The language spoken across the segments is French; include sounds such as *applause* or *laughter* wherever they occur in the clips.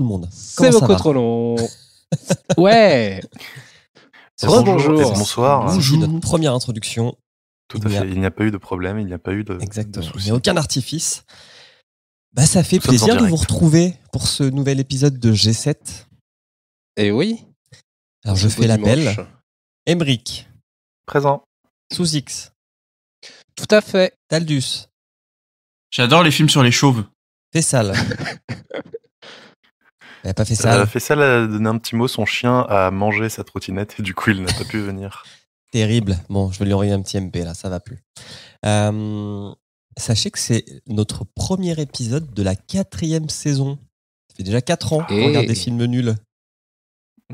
le monde. C'est beaucoup trop *laughs* ouais. Bonjour. Bonsoir. Bonjour. notre première introduction. Tout à fait. Il n'y a pas eu de problème, il n'y a pas eu de. Exactement. il aucun artifice. Bah, ça fait plaisir de vous retrouver pour ce nouvel épisode de G7. Et eh oui. Alors, je fais l'appel. Emric. Présent. Sous-X. Tout à fait. Daldus. J'adore les films sur les chauves. sales. *laughs* Elle a pas fait ça. Elle a fait ça, elle a donné un petit mot. Son chien a mangé sa trottinette et du coup, il n'a pas pu venir. *laughs* Terrible. Bon, je vais lui envoyer un petit MP là, ça va plus. Euh, sachez que c'est notre premier épisode de la quatrième saison. Ça fait déjà quatre ans qu'on regarde des films nuls.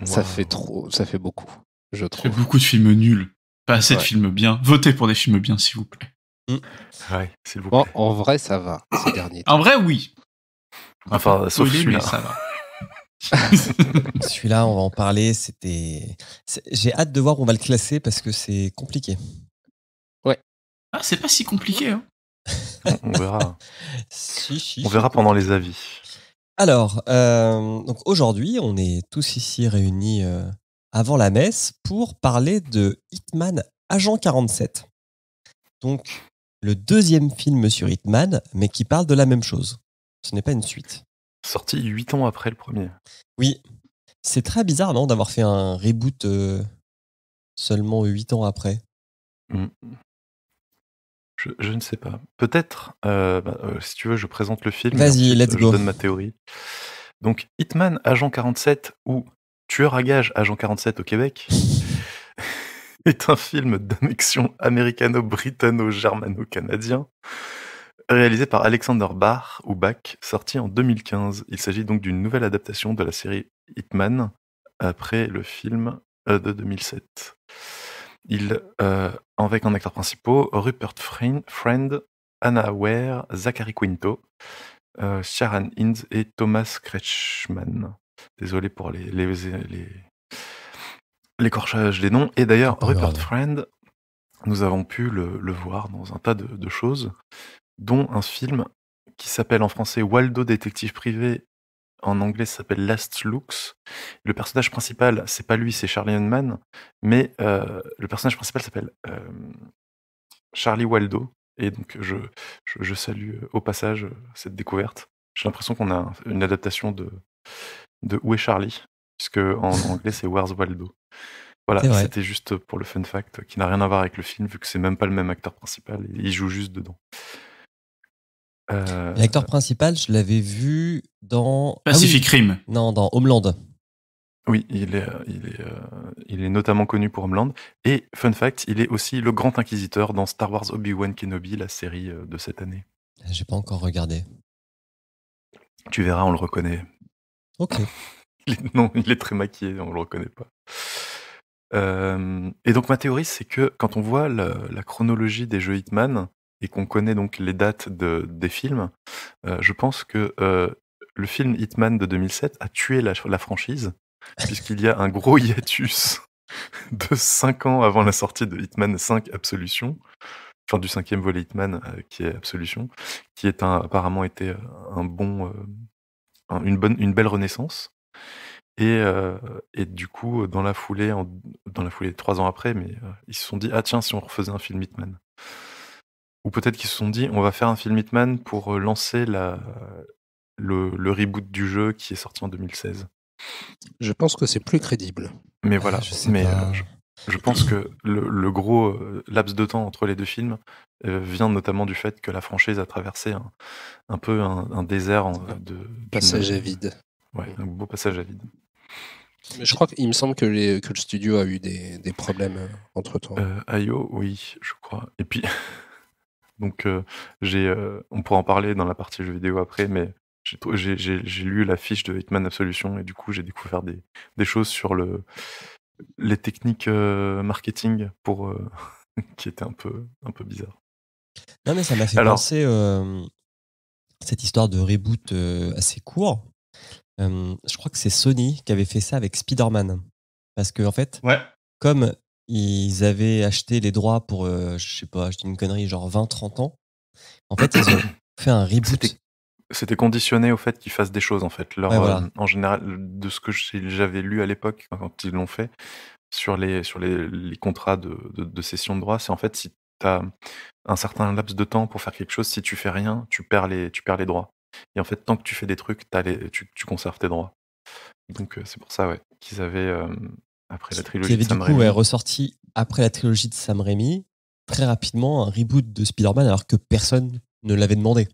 Ça fait trop, ça fait beaucoup, je trouve. y beaucoup de films nuls, pas assez de films bien. Votez pour des films bien, s'il vous plaît. Mmh. Ouais, vous plaît. en vrai, ça va, ces derniers En vrai, oui. Enfin, sauf celui-là. Ça va. *laughs* Celui-là, on va en parler. C'était. J'ai hâte de voir où on va le classer parce que c'est compliqué. Ouais. Ah, c'est pas si compliqué. Hein. on verra. *laughs* on verra pendant les avis. Alors, euh, donc aujourd'hui, on est tous ici réunis euh, avant la messe pour parler de Hitman Agent 47. Donc, le deuxième film sur Hitman, mais qui parle de la même chose. Ce n'est pas une suite. Sorti 8 ans après le premier. Oui. C'est très bizarre, non, d'avoir fait un reboot euh, seulement huit ans après. Mmh. Je, ne sais pas. Peut-être, euh, bah, euh, si tu veux, je présente le film. vas je go. donne ma théorie. Donc, Hitman, Agent 47, ou Tueur à gage, Agent 47 au Québec, *laughs* est un film d'annexion américano britano germano canadien réalisé par Alexander Bach ou Bach, sorti en 2015. Il s'agit donc d'une nouvelle adaptation de la série Hitman après le film euh, de 2007. Il euh, avec en acteurs principaux Rupert Friend, Anna Ware, Zachary Quinto, euh, Sharon Hinds et Thomas Kretschmann. Désolé pour les, les, les, l'écorchage des noms. Et d'ailleurs, Rupert Friend, nous avons pu le, voir dans un tas de choses dont un film qui s'appelle en français Waldo détective privé, en anglais s'appelle Last Looks. Le personnage principal, c'est pas lui, c'est Charlie Hunman, mais euh, le personnage principal s'appelle euh, Charlie Waldo. Et donc je, salue euh, au passage cette découverte. J'ai l'impression qu'on a une adaptation de, de Où est Charlie, puisque en *laughs* anglais c'est Where's Waldo. Voilà, c'était juste pour le fun fact, qui n'a rien à voir avec le film, vu que c'est même pas le même acteur principal, il joue juste dedans. Euh, L'acteur principal, je l'avais vu dans ah Pacific Rim. Non, dans Homeland. Oui, il est, euh, il, est, euh, il est notamment connu pour Homeland. Et fun fact, il est aussi le grand inquisiteur dans Star Wars Obi-Wan Kenobi, la série de cette année. Ah, j'ai pas encore regardé. Tu verras, on le reconnaît. Ok. *laughs* non, il est très maquillé, on le reconnaît pas. et donc ma théorie, c'est que quand on voit la chronologie des jeux Hitman, et qu'on connaît donc les dates des films, euh, je pense que euh, le film Hitman de 2007 a tué la, franchise, puisqu'il y a un gros hiatus *laughs* de 5 ans avant la sortie de Hitman 5 Absolution, enfin du cinquième volet Hitman euh, qui est Absolution, qui est apparemment été un bon, une, bonne, une belle renaissance. Et, du coup, dans la foulée, en, dans la foulée, trois ans après, mais ils se sont dit ah tiens, si on refaisait un film Hitman. Ou peut-être qu'ils se sont dit, on va faire un film Hitman pour euh, lancer la, le, le, reboot du jeu qui est sorti en 2016. Je pense que c'est plus crédible. Mais voilà, *laughs* je mais euh, je, pense que le, gros euh, laps de temps entre les deux films vient notamment du fait que la franchise a traversé un, un peu un, désert de passage à vide. Ouais, un beau passage à vide. je crois qu'il me semble que, les, le studio a eu des, des problèmes entre temps. Ayo, oh, oui, je crois. Et puis, *laughs* Donc, j'ai, on pourra en parler dans la partie jeux vidéo après, mais j'ai, lu la fiche de Hitman Absolution et du coup, j'ai découvert des, choses sur les techniques marketing pour, *laughs* qui étaient un peu, un peu bizarres. Non, mais ça m'a fait penser cette histoire de reboot assez court. je crois que c'est Sony qui avait fait ça avec Spider-Man. Parce que, en fait, comme ils avaient acheté les droits pour, euh, je sais pas, dis une connerie, genre 20-30 ans. En fait, ils ont *coughs* fait un reboot. C'était conditionné au fait qu'ils fassent des choses, en fait. Euh, en général, de ce que j'avais lu à l'époque, quand ils l'ont fait, sur les, sur les, contrats de, de, de, cession de droits, c'est en fait si tu as un certain laps de temps pour faire quelque chose, si tu fais rien, tu perds les, tu perds les droits. Et en fait, tant que tu fais des trucs, les, tu, conserves tes droits. Donc, euh, c'est pour ça ouais, qu'ils avaient après la trilogie de Sam du coup, ressorti après la trilogie de Sam Raimi, très rapidement un reboot de Spider-Man alors que personne ne l'avait demandé.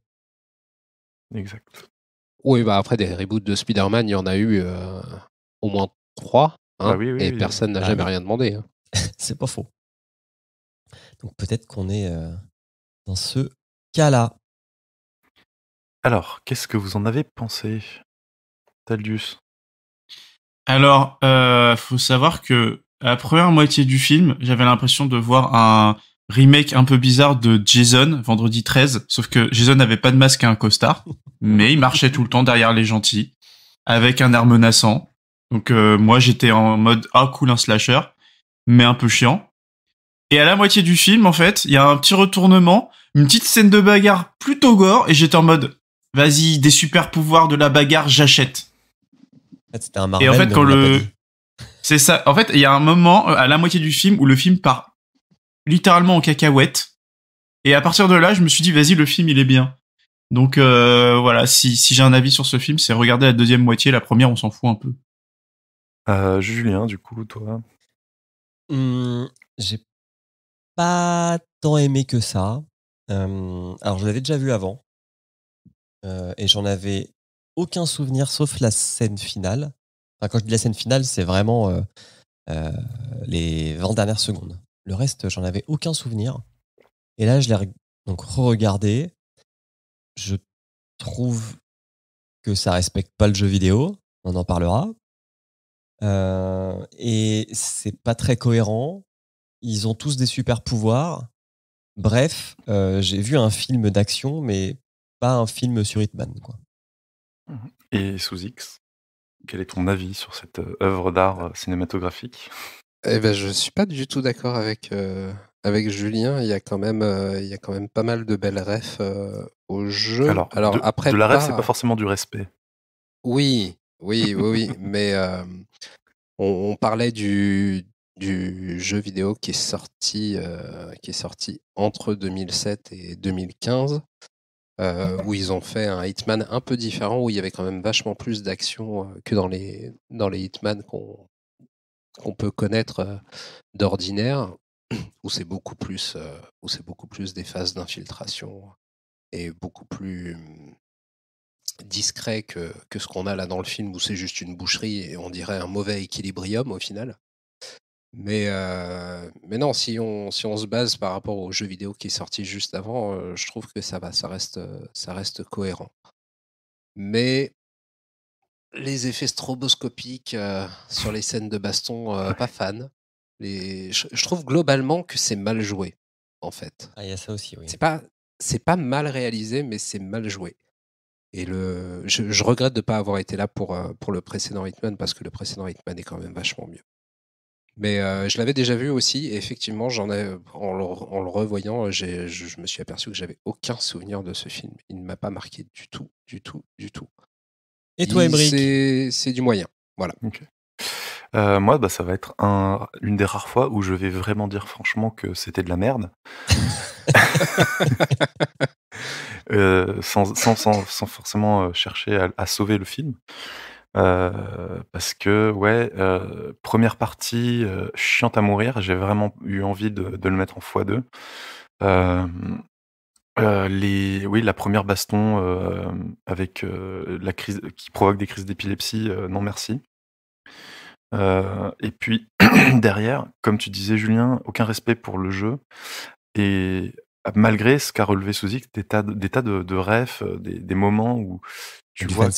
Exact. Oui, bah après des reboots de Spider-Man, il y en a eu euh, au moins trois, hein, ah et personne n'a jamais rien demandé. Hein. *laughs* C'est pas faux. Donc peut-être qu'on est euh, dans ce cas-là. Alors, qu'est-ce que vous en avez pensé, Thalius alors, euh, faut savoir que à la première moitié du film, j'avais l'impression de voir un remake un peu bizarre de Jason, Vendredi 13, sauf que Jason n'avait pas de masque et un costard, mais il marchait tout le temps derrière les gentils, avec un air menaçant. Donc euh, moi j'étais en mode ah cool un slasher, mais un peu chiant. Et à la moitié du film en fait, il y a un petit retournement, une petite scène de bagarre plutôt gore, et j'étais en mode vas-y des super pouvoirs de la bagarre j'achète c'était un Et en fait, quand le. C'est ça. En fait, il y a un moment euh, à la moitié du film où le film part littéralement en cacahuète. Et à partir de là, je me suis dit, vas-y, le film, il est bien. Donc euh, voilà, si, si j'ai un avis sur ce film, c'est regarder la deuxième moitié, la première, on s'en fout un peu. Euh, Julien, du coup, toi hum, J'ai pas tant aimé que ça. Hum, alors, je l'avais déjà vu avant. et j'en avais aucun souvenir sauf la scène finale. Enfin, quand je dis la scène finale, c'est vraiment euh, euh, les 20 dernières secondes. Le reste, j'en avais aucun souvenir. Et là, je l'ai donc re-regardé. Je trouve que ça respecte pas le jeu vidéo. On en parlera. Euh, et c'est pas très cohérent. Ils ont tous des super pouvoirs. Bref, j'ai vu un film d'action, mais pas un film sur Hitman. Quoi. Mmh et sous X, quel est ton avis sur cette euh, œuvre d'art euh, cinématographique Eh ben, je suis pas du tout d'accord avec euh, avec Julien. Il y a quand même il y a quand même pas mal de belles refs au jeu. Alors, après de la pas... c'est pas forcément du respect. Oui, oui, oui, mais on, parlait du du jeu vidéo qui est sorti qui est sorti entre 2007 et 2015. Euh, où ils ont fait un Hitman un peu différent, où il y avait quand même vachement plus d'action euh, que dans les, dans les Hitman qu'on peut connaître euh, d'ordinaire, où c'est beaucoup, plus, beaucoup plus des phases d'infiltration et beaucoup plus hum, discret que, que ce qu'on a là dans le film, où c'est juste une boucherie et on dirait un mauvais équilibrium au final. Mais, euh, mais non, si on, si on se base par rapport au jeu vidéo qui est sorti juste avant, euh, je trouve que ça va, ça reste, euh, ça reste cohérent. Mais les effets stroboscopiques sur les scènes de baston, pas fan. Les, je, trouve globalement que c'est mal joué, en fait. Ah, il y a ça aussi, oui. C'est pas, c'est pas mal réalisé, mais c'est mal joué. Et le, je, regrette de ne pas avoir été là pour, pour le précédent Hitman, parce que le précédent Hitman est quand même vachement mieux. Mais euh, je l'avais déjà vu aussi, et effectivement, j'en ai, en le, revoyant, je, me suis aperçu que j'avais aucun souvenir de ce film. Il ne m'a pas marqué du tout, du tout, du tout. Et toi, Emmerich C'est du moyen, voilà. Euh, moi, bah, ça va être un, une des rares fois où je vais vraiment dire franchement que c'était de la merde. *laughs* Euh, sans, forcément chercher à sauver le film. Euh, parce que, ouais, euh, première partie, euh, chiante à mourir, j'ai vraiment eu envie de, le mettre en x2. les, oui, la première baston avec la crise qui provoque des crises d'épilepsie, non merci. et puis *clears throat* derrière, comme tu disais Julien, aucun respect pour le jeu. Et malgré ce qu'a relevé Suzy, des tas, de, des de, des, moments où tu vois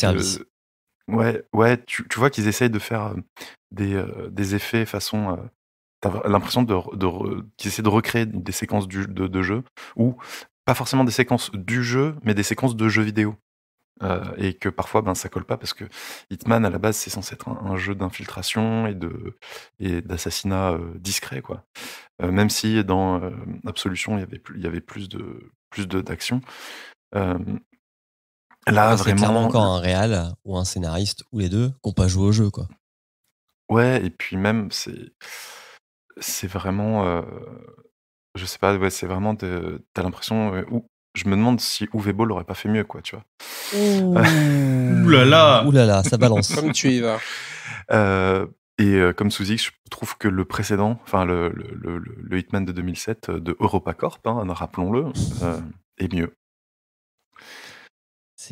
Ouais, ouais, tu, vois qu'ils essayent de faire euh, des, euh, des effets façon. Euh, t'as l'impression de, qu'ils essaient de recréer des séquences du, de, de, jeu, ou pas forcément des séquences du jeu, mais des séquences de jeux vidéo. et que parfois, ben, ça colle pas parce que Hitman, à la base, c'est censé être un, jeu d'infiltration et de et d'assassinat discret, quoi. même si dans Absolution, il y avait plus, il y avait plus de plus de d'action. Là, vraiment. C'est clairement encore euh, un réal ou un scénariste ou les deux qui n'ont pas joué au jeu, quoi. Ouais, et puis même, c'est. C'est vraiment. Euh, je sais pas, ouais, c'est vraiment. De... T'as l'impression. Euh, je me demande si Uwe Boll aurait pas fait mieux, quoi, tu vois. Ouh là *laughs* là Ouh là là, ça balance. comme tu y vas. Euh, et comme Suzy, je trouve que le précédent, enfin le, le, le, Hitman de 2007 de Europacorp, hein, rappelons-le, est mieux.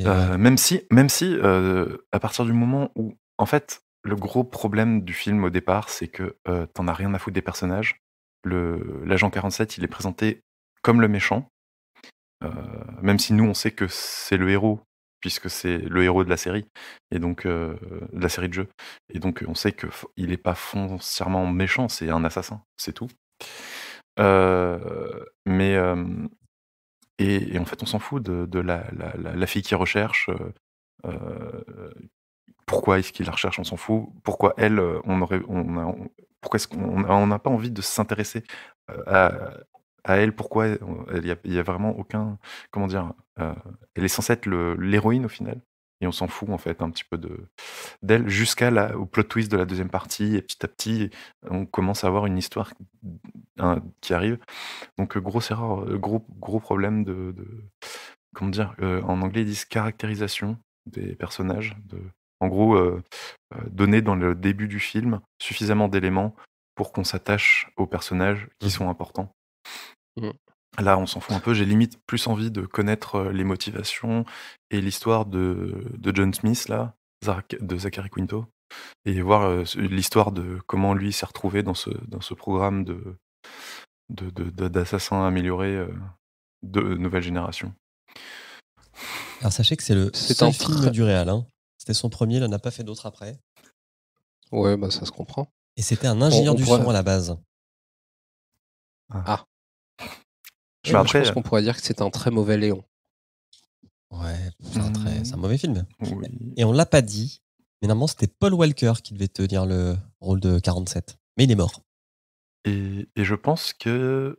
Euh, même si, même si euh, à partir du moment où, en fait, le gros problème du film au départ, c'est que euh, t'en as rien à foutre des personnages. L'agent 47, il est présenté comme le méchant, euh, même si nous, on sait que c'est le héros, puisque c'est le héros de la série, et donc de la série de jeu. Et donc, on sait qu'il n'est pas foncièrement méchant, c'est un assassin, c'est tout. mais et, en fait, on s'en fout de, la, fille qui recherche. Euh, euh, pourquoi est-ce qu'il la recherche On s'en fout. Pourquoi elle euh, On aurait, on pourquoi est-ce qu'on n'a pas envie de s'intéresser à, elle Pourquoi il n'y a, vraiment aucun comment dire Elle est censée être l'héroïne au final et on s'en fout en fait un petit peu de d'elle jusqu'à la, au plot twist de la deuxième partie et petit à petit on commence à avoir une histoire qui arrive donc euh, grosse erreur euh, gros gros problème de, comment dire euh, en anglais ils disent caractérisation des personnages de en gros donner dans le début du film suffisamment d'éléments pour qu'on s'attache aux personnages qui mmh. sont importants mmh. Là, on s'en fout un peu. J'ai limite plus envie de connaître euh, les motivations et l'histoire de, de, John Smith, là, de Zachary Quinto, et voir euh, l'histoire de comment lui s'est retrouvé dans ce, dans ce programme de, d'assassins de, de, améliorés euh, de nouvelle génération. Alors, sachez que c'est le seul film du réal. Hein. C'était son premier, il n'en a pas fait d'autres après. Ouais, bah, ça se comprend. Et c'était un ingénieur du son à la base. Ah. Je, pense qu'on pourrait dire que c'est un très mauvais Léon. Ouais, c'est un, mauvais film. Et on l'a pas dit, mais normalement c'était Paul Walker qui devait tenir le rôle de 47. Mais il est mort. Et, je pense que.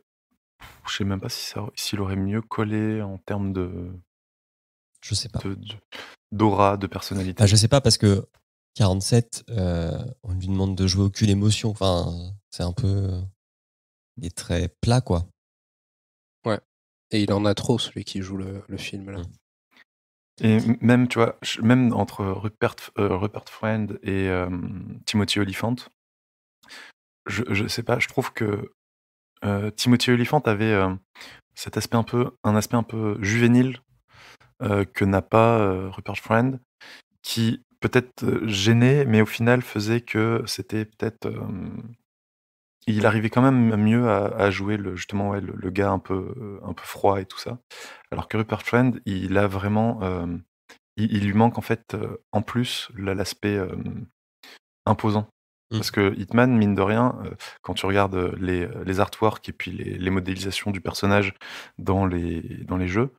Je sais même pas s'il aurait mieux collé en termes de. Je sais pas. D'aura, de, personnalité. Je je sais pas parce que 47, euh, on lui demande de jouer aucune émotion. Enfin, c'est un peu. des est très plat, quoi. Et il en a trop, celui qui joue le, film. Là. Mmh. Et même, tu vois, même entre Rupert, euh, Friend et Timothy Oliphant, je, sais pas, je trouve que euh, Timothy Oliphant avait euh, cet aspect un peu, un aspect un peu juvénile que n'a pas Rupert Friend, qui peut-être gênait, mais au final faisait que c'était peut-être il arrivait quand même mieux à, jouer le, justement le, gars un peu, euh, un peu froid et tout ça. Alors que Rupert Friend, il a vraiment. Euh, il, lui manque en fait, euh, en plus, l'aspect imposant. Mmh. Parce que Hitman, mine de rien, quand tu regardes les, artworks et puis les, modélisations du personnage dans les, dans les jeux,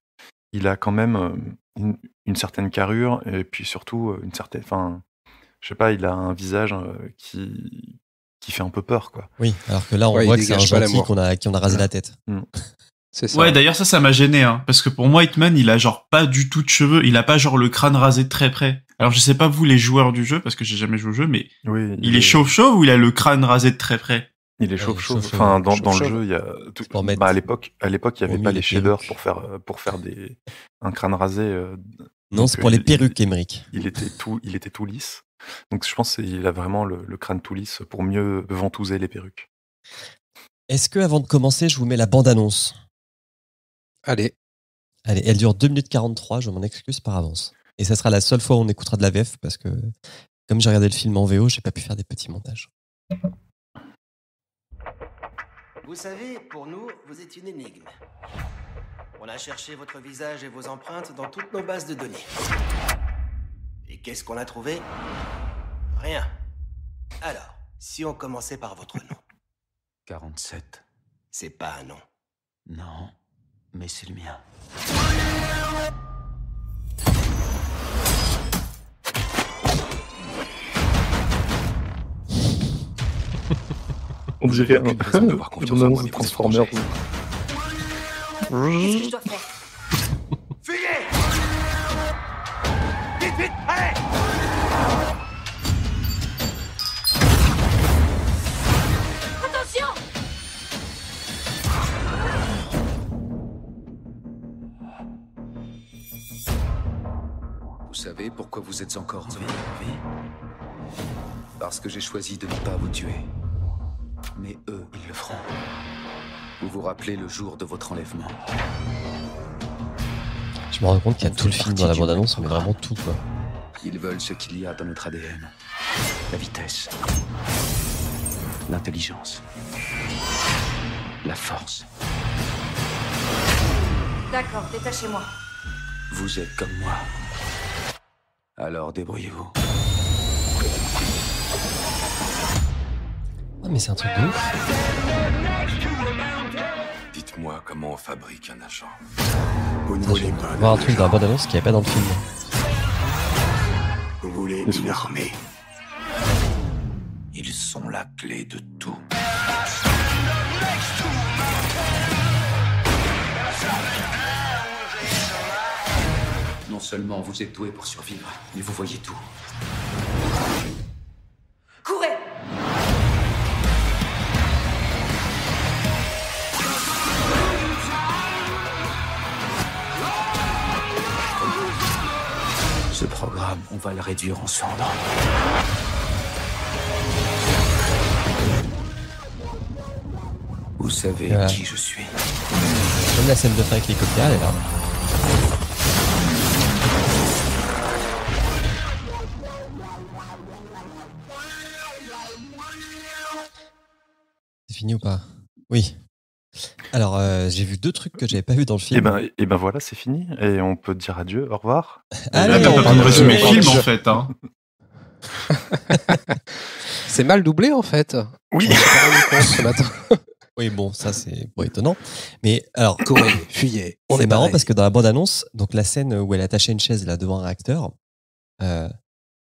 il a quand même une, certaine carrure et puis surtout une certaine. Enfin, je sais pas, il a un visage qui, fait un peu peur, quoi. Oui, alors que là, on voit que c'est un gentil qu'on a, qui on a rasé la tête. Mm. Mm. Ouais, d'ailleurs, ça, ça m'a gêné, hein, parce que pour moi, Hitman, il a genre pas du tout de cheveux, il a pas genre le crâne rasé très près. Alors, je sais pas vous, les joueurs du jeu, parce que j'ai jamais joué au jeu, mais il, est chauve-chauve ou il a le crâne rasé de très près il est chauve-chauve. enfin, dans, le jeu, il y a tout... bah, à l'époque, à l'époque, il y avait pas les shaders pour faire euh, pour faire des un crâne rasé. Euh, non, c'est pour euh, les perruques, Émeric. Il était tout, il était tout lisse. Donc je pense qu'il a vraiment le, crâne tout lisse pour mieux ventouser les perruques. Est-ce que avant de commencer, je vous mets la bande-annonce Allez. Allez, elle dure 2 minutes 43, je m'en excuse par avance. Et ça sera la seule fois où on écoutera de la VF parce que comme j'ai regardé le film en VO, j'ai pas pu faire des petits montages. Vous savez, pour nous, vous êtes une énigme. On a cherché votre visage et vos empreintes dans toutes nos bases de données. Et qu'est-ce qu'on a trouvé Rien. Alors, si on commençait par votre nom 47. C'est pas un nom. Non, mais c'est le mien. On un Objet de Transformer. Qu'est-ce que je dois faire Fuyez Vite, allez Attention Vous savez pourquoi vous êtes encore en vie Parce que j'ai choisi de ne pas vous tuer. Mais eux, ils le feront. Vous vous rappelez le jour de votre enlèvement. Je me rends compte qu'il y a tout le film dans la bande-annonce, mais vraiment tout, quoi. Ils veulent ce qu'il y a dans notre ADN. La vitesse. L'intelligence. La force. D'accord, détachez-moi. Vous êtes comme moi. Alors débrouillez-vous. Ouais, mais c'est un truc de ouf. Dites-moi comment on fabrique un agent. Vous ne voulez pas. voir un truc dans la qu'il n'y pas dans le film. Vous voulez une armée. Ils sont la clé de tout. Non seulement vous êtes doué pour survivre, mais vous voyez tout. Courez on va le réduire en cendres. Vous savez qui je suis. Comme la scène de fin avec l'hélicoptère, elle là. C'est fini ou pas Oui. Alors, euh, j'ai vu deux trucs que j'avais pas vu dans le film. Et eh ben, eh ben, voilà, c'est fini. Et on peut dire adieu, au revoir. film en fait. Hein. *laughs* c'est mal doublé en fait. Oui. *laughs* Oui, bon, ça c'est étonnant. Mais alors, *coughs* fuyez. On est marrant parce que dans la bande-annonce, donc la scène où elle attachait une chaise là devant un réacteur, euh,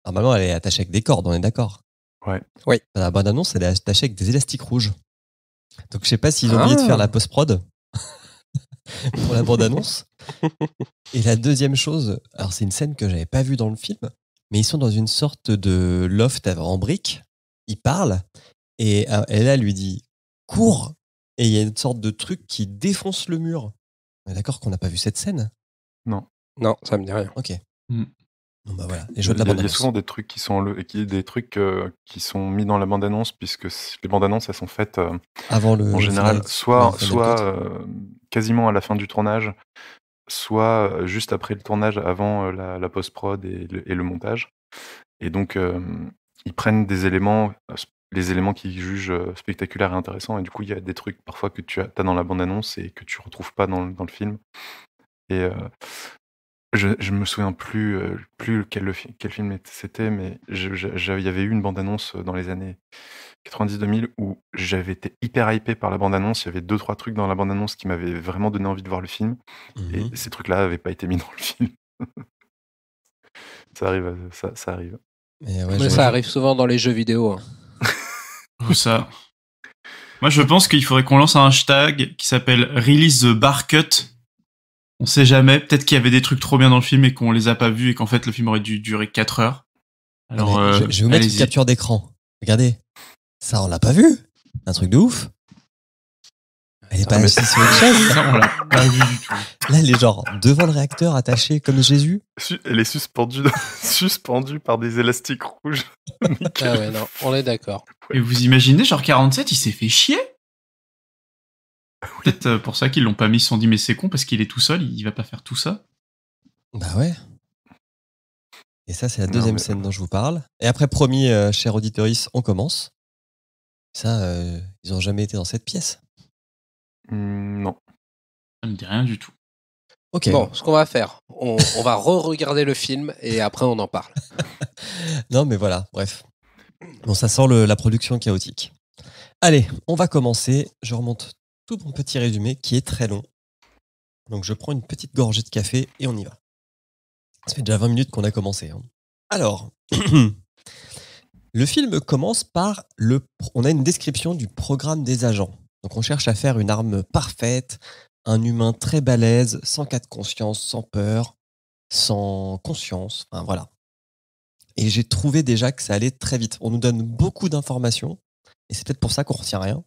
normalement elle est attachée avec des cordes, on est d'accord Ouais. Oui. Dans la bande-annonce, elle est attachée avec des élastiques rouges. Donc je sais pas s'ils ont oublié de ah. faire la post-prod *laughs* pour la bande-annonce. *laughs* Et la deuxième chose, alors c'est une scène que j'avais pas vue dans le film, mais ils sont dans une sorte de loft en briques. Ils parlent et euh, Ella lui dit cours et il y a une sorte de truc qui défonce le mur. On est d'accord qu'on n'a pas vu cette scène Non. Non, ça me dit rien. Ok. Hmm. Bon bah, Il y a souvent des trucs qui sont le, des trucs euh, qui sont mis dans la bande-annonce puisque les bandes-annonces elles sont faites euh, avant le en général soit soit euh, quasiment à la fin du tournage, soit juste après le tournage avant la, post prod et le, montage. Et donc ils prennent des éléments les éléments qu'ils jugent spectaculaires et intéressants et du coup il y a des trucs parfois que tu as, dans la bande-annonce et que tu retrouves pas dans, dans le film. Et je, je me souviens plus, euh, plus quel, film c'était, mais il y avait eu une bande-annonce euh, dans les années 90-2000 où j'avais été hyper hypé par la bande-annonce. Il y avait deux, trois trucs dans la bande-annonce qui m'avaient vraiment donné envie de voir le film. Et mhm. ces trucs-là n'avaient pas été mis dans le film. *laughs* ça arrive, euh, ça, arrive. ça arrive souvent dans les jeux vidéo. Hein. *laughs* Où ça Moi, je pense qu'il faudrait qu'on lance un hashtag qui s'appelle Release the Barcut » on sait jamais. Peut-être qu'il y avait des trucs trop bien dans le film et qu'on les a pas vus et qu'en fait le film aurait dû durer 4 heures. Alors, euh, je, vais vous mettre une capture d'écran. Regardez, ça on l'a pas vu. Un truc de ouf. Elle est ah, pas assise sur une *laughs* chaise. là. elle est genre devant le réacteur attaché comme Jésus. Elle est suspendue, *laughs* suspendue par des élastiques rouges. ah ouais, non, on est d'accord. Et vous imaginez, genre 47, il s'est fait chier peut-être euh, pour ça qu'ils l'ont pas mis. Ils se mais c'est con parce qu'il est tout seul, il va pas faire tout ça. Bah ouais. Et ça, c'est la deuxième scène dont je vous parle. Et après, promis, chers euh, cher auditoris, on commence. Ça, euh, ils ont jamais été dans cette pièce. Hmm, non. Ça me dit rien du tout. Ok. Bon, ce qu'on va faire, on, va re-regarder le film et après on en parle. *laughs* non, mais voilà, bref. Bon, ça sent la production chaotique. Allez, on va commencer. Je remonte tout mon petit résumé qui est très long. Donc je prends une petite gorgée de café et on y va. Ça fait déjà 20 minutes qu'on a commencé. Hein. Alors, *clears throat* le film commence par le... On a une description du programme des agents. Donc on cherche à faire une arme parfaite, un humain très balèze, sans cas de conscience, sans peur, sans conscience, enfin voilà. Et j'ai trouvé déjà que ça allait très vite. On nous donne beaucoup d'informations, et c'est peut-être pour ça qu'on retient rien.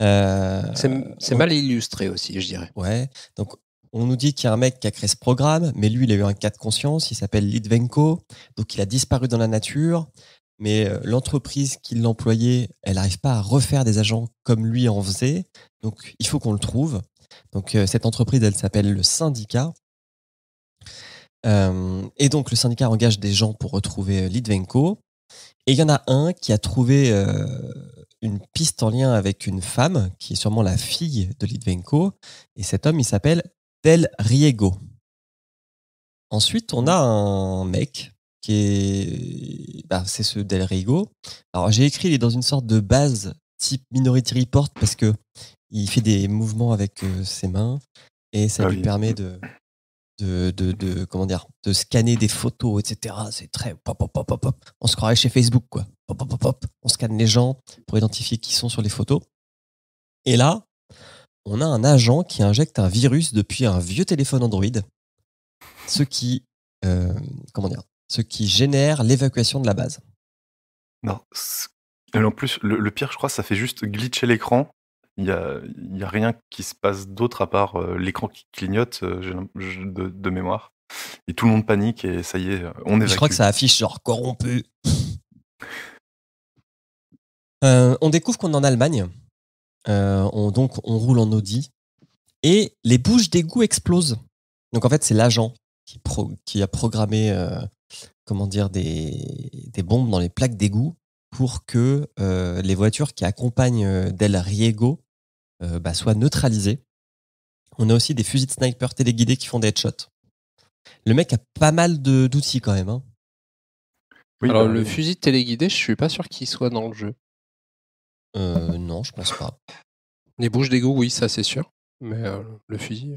Euh, c'est mal illustré aussi, je dirais. Ouais. Donc, on nous dit qu'il y a un mec qui a créé ce programme, mais lui, il a eu un cas de conscience. Il s'appelle Litvenko. Donc, il a disparu dans la nature. Mais euh, l'entreprise qui l'employait, elle n'arrive pas à refaire des agents comme lui en faisait. Donc, il faut qu'on le trouve. Donc, euh, cette entreprise, elle s'appelle le syndicat. et donc, le syndicat engage des gens pour retrouver Litvenko. Et il y en a un qui a trouvé une piste en lien avec une femme qui est sûrement la fille de Litvenko. Et cet homme, il s'appelle Del Riego. Ensuite, on a un mec qui est. Bah, c'est ce Del Riego. Alors, j'ai écrit, il est dans une sorte de base type Minority Report parce que il fait des mouvements avec euh, ses mains et ça ah lui permet de de, de, dire, de scanner des photos, etc. C'est très On se croirait chez Facebook, quoi. On scanne les gens pour identifier qui sont sur les photos. Et là, on a un agent qui injecte un virus depuis un vieux téléphone Android, ce qui, euh, comment dire, ce qui génère l'évacuation de la base. Non. en plus, le, pire, je crois, ça fait juste glitcher l'écran il n'y a, y a, rien qui se passe d'autre à part euh, l'écran qui clignote euh, de, mémoire. Et tout le monde panique et ça y est, euh, on est. Je crois que ça affiche genre corrompu. *laughs* on découvre qu'on est en Allemagne. on, donc on roule en Audi et les bouches d'égout explosent. Donc en fait c'est l'agent qui, qui a programmé comment dire des, des bombes dans les plaques d'égout pour que les voitures qui accompagnent Del Riego euh, bah, soit neutralisé. On a aussi des fusils de sniper téléguidés qui font des headshots. Le mec a pas mal d'outils quand même. Hein. Alors, bah, le fusil téléguidé, je suis pas sûr qu'il soit dans le jeu. Euh, non, je pense pas. Les bouches d'égout, oui, ça c'est sûr. Mais euh, le fusil.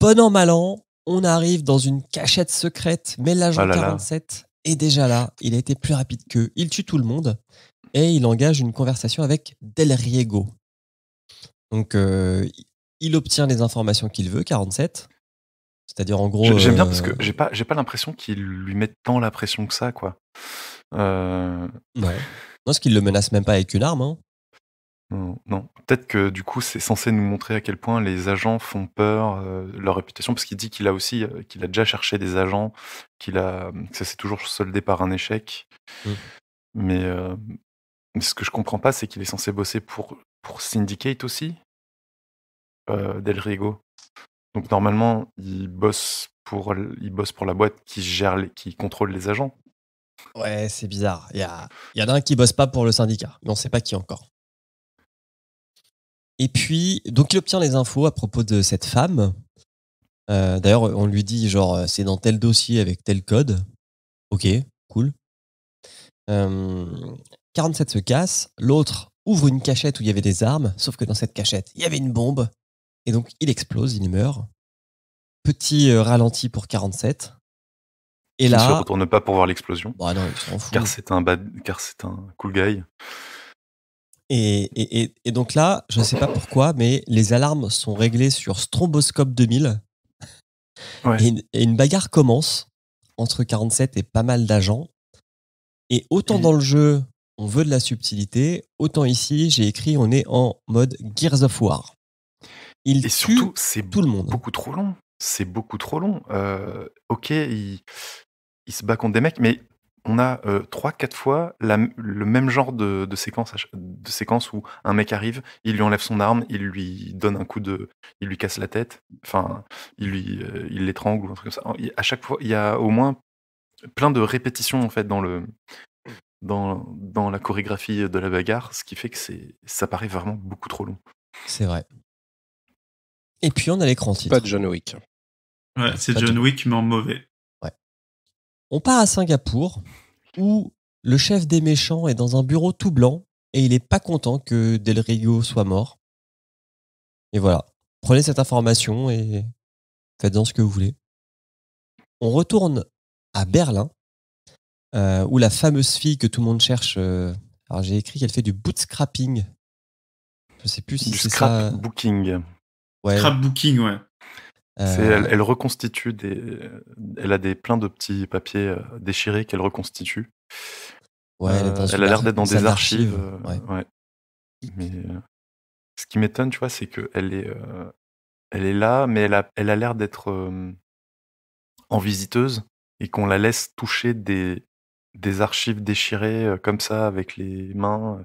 Bon an, mal an, on arrive dans une cachette secrète, mais l'agent 47 ah est déjà là. Il a été plus rapide qu'eux. Il tue tout le monde et il engage une conversation avec Del Riego, donc, euh, il obtient les informations qu'il veut, 47. C'est-à-dire, en gros. J'aime bien parce euh, que j'ai pas, pas l'impression qu'il lui mette tant la pression que ça, quoi. Euh, ouais. Non, ce qu'il le menace même pas avec une arme. Hein. Non, peut-être que du coup, c'est censé nous montrer à quel point les agents font peur, de leur réputation, parce qu'il dit qu'il a aussi, qu'il a déjà cherché des agents, qu'il a, que ça s'est toujours soldé par un échec. Mm. Mais, ce que je comprends pas, c'est qu'il est censé bosser pour, pour Syndicate aussi. Euh, Del Rigo. Donc normalement, il bosse pour, il bosse pour la boîte qui gère, les, qui contrôle les agents. Ouais, c'est bizarre. Il y, a, en a un qui bosse pas pour le syndicat, mais on sait pas qui encore. Et puis, donc il obtient les infos à propos de cette femme. Euh, d'ailleurs, on lui dit genre euh, c'est dans tel dossier avec tel code. Ok, cool. Euh, 47 se casse, l'autre ouvre une cachette où il y avait des armes, sauf que dans cette cachette, il y avait une bombe. Et donc, il explose, il meurt. Petit euh, ralenti pour 47. Et là. Il se retourne pas pour voir l'explosion. Bah non, il Car c'est un, un cool guy. Et, donc là, je ne sais pas pourquoi, mais les alarmes sont réglées sur Stromboscope 2000. et, une bagarre commence entre 47 et pas mal d'agents. Et autant dans le jeu, on veut de la subtilité, autant ici, j'ai écrit, on est en mode Gears of War. Il Et surtout, c'est Beaucoup trop long. C'est beaucoup trop long. Euh, ok, il, se bat contre des mecs, mais on a euh, trois, 4 quatre fois le même genre de, séquence, de où un mec arrive, il lui enlève son arme, il lui donne un coup de, il lui casse la tête, enfin, il lui, euh, l'étrangle ou un truc comme ça. À chaque fois, il y a au moins plein de répétitions en fait dans le, dans, dans, la chorégraphie de la bagarre, ce qui fait que c'est, ça paraît vraiment beaucoup trop long. C'est vrai. Et puis on a l'écran titre. Pas de John Wick. Ouais, c'est John Wick, mais en mauvais. Ouais. On part à Singapour, où le chef des méchants est dans un bureau tout blanc et il n'est pas content que Del Rio soit mort. Et voilà. Prenez cette information et faites-en ce que vous voulez. On retourne à Berlin, euh, où la fameuse fille que tout le monde cherche. Euh, alors j'ai écrit qu'elle fait du bootstrapping. Je sais plus si c'est ça. Booking. Scrapbooking, ouais. Euh. Elle, reconstitue des. Euh, elle a des, plein de petits papiers euh, déchirés qu'elle reconstitue. Ouais, elle, a l'air d'être dans des archives. Ouais. Mais ce qui m'étonne, tu vois, c'est qu'elle est, elle est là, mais elle a, elle a l'air d'être en visiteuse et qu'on la laisse toucher des, des archives déchirées comme ça avec les mains,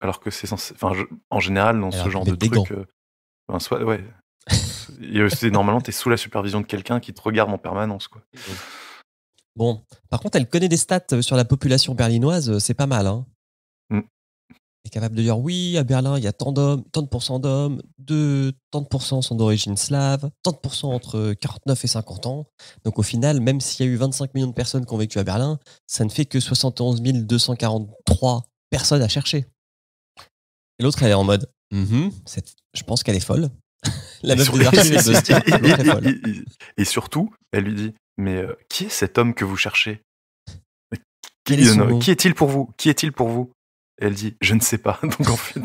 alors que c'est censé. Enfin, en général, dans ce genre de trucs ouais. normalement, tu es sous la supervision de quelqu'un qui te regarde en permanence. Quoi. Bon, par contre, elle connaît des stats euh, sur la population berlinoise, euh, c'est pas mal. Hein. Mm. Elle est capable de dire oui, à Berlin, il y a tant d'hommes, tant de pourcents d'hommes, de, tant de pourcents sont d'origine slave, tant de pourcents entre 49 euh, et 50 ans. Donc au final, même s'il y a eu 25 millions de personnes qui ont vécu à Berlin, ça ne fait que 71 243 personnes à chercher. Et l'autre, elle est en mode Mhm. Je pense qu'elle est folle. *laughs* la meuf des de est folle. *laughs* Et surtout, elle lui dit Mais euh, qui est cet homme que vous cherchez Qui, est-il pour vous Qui est-il pour vous Elle dit Je ne sais pas. *laughs* Donc en fait.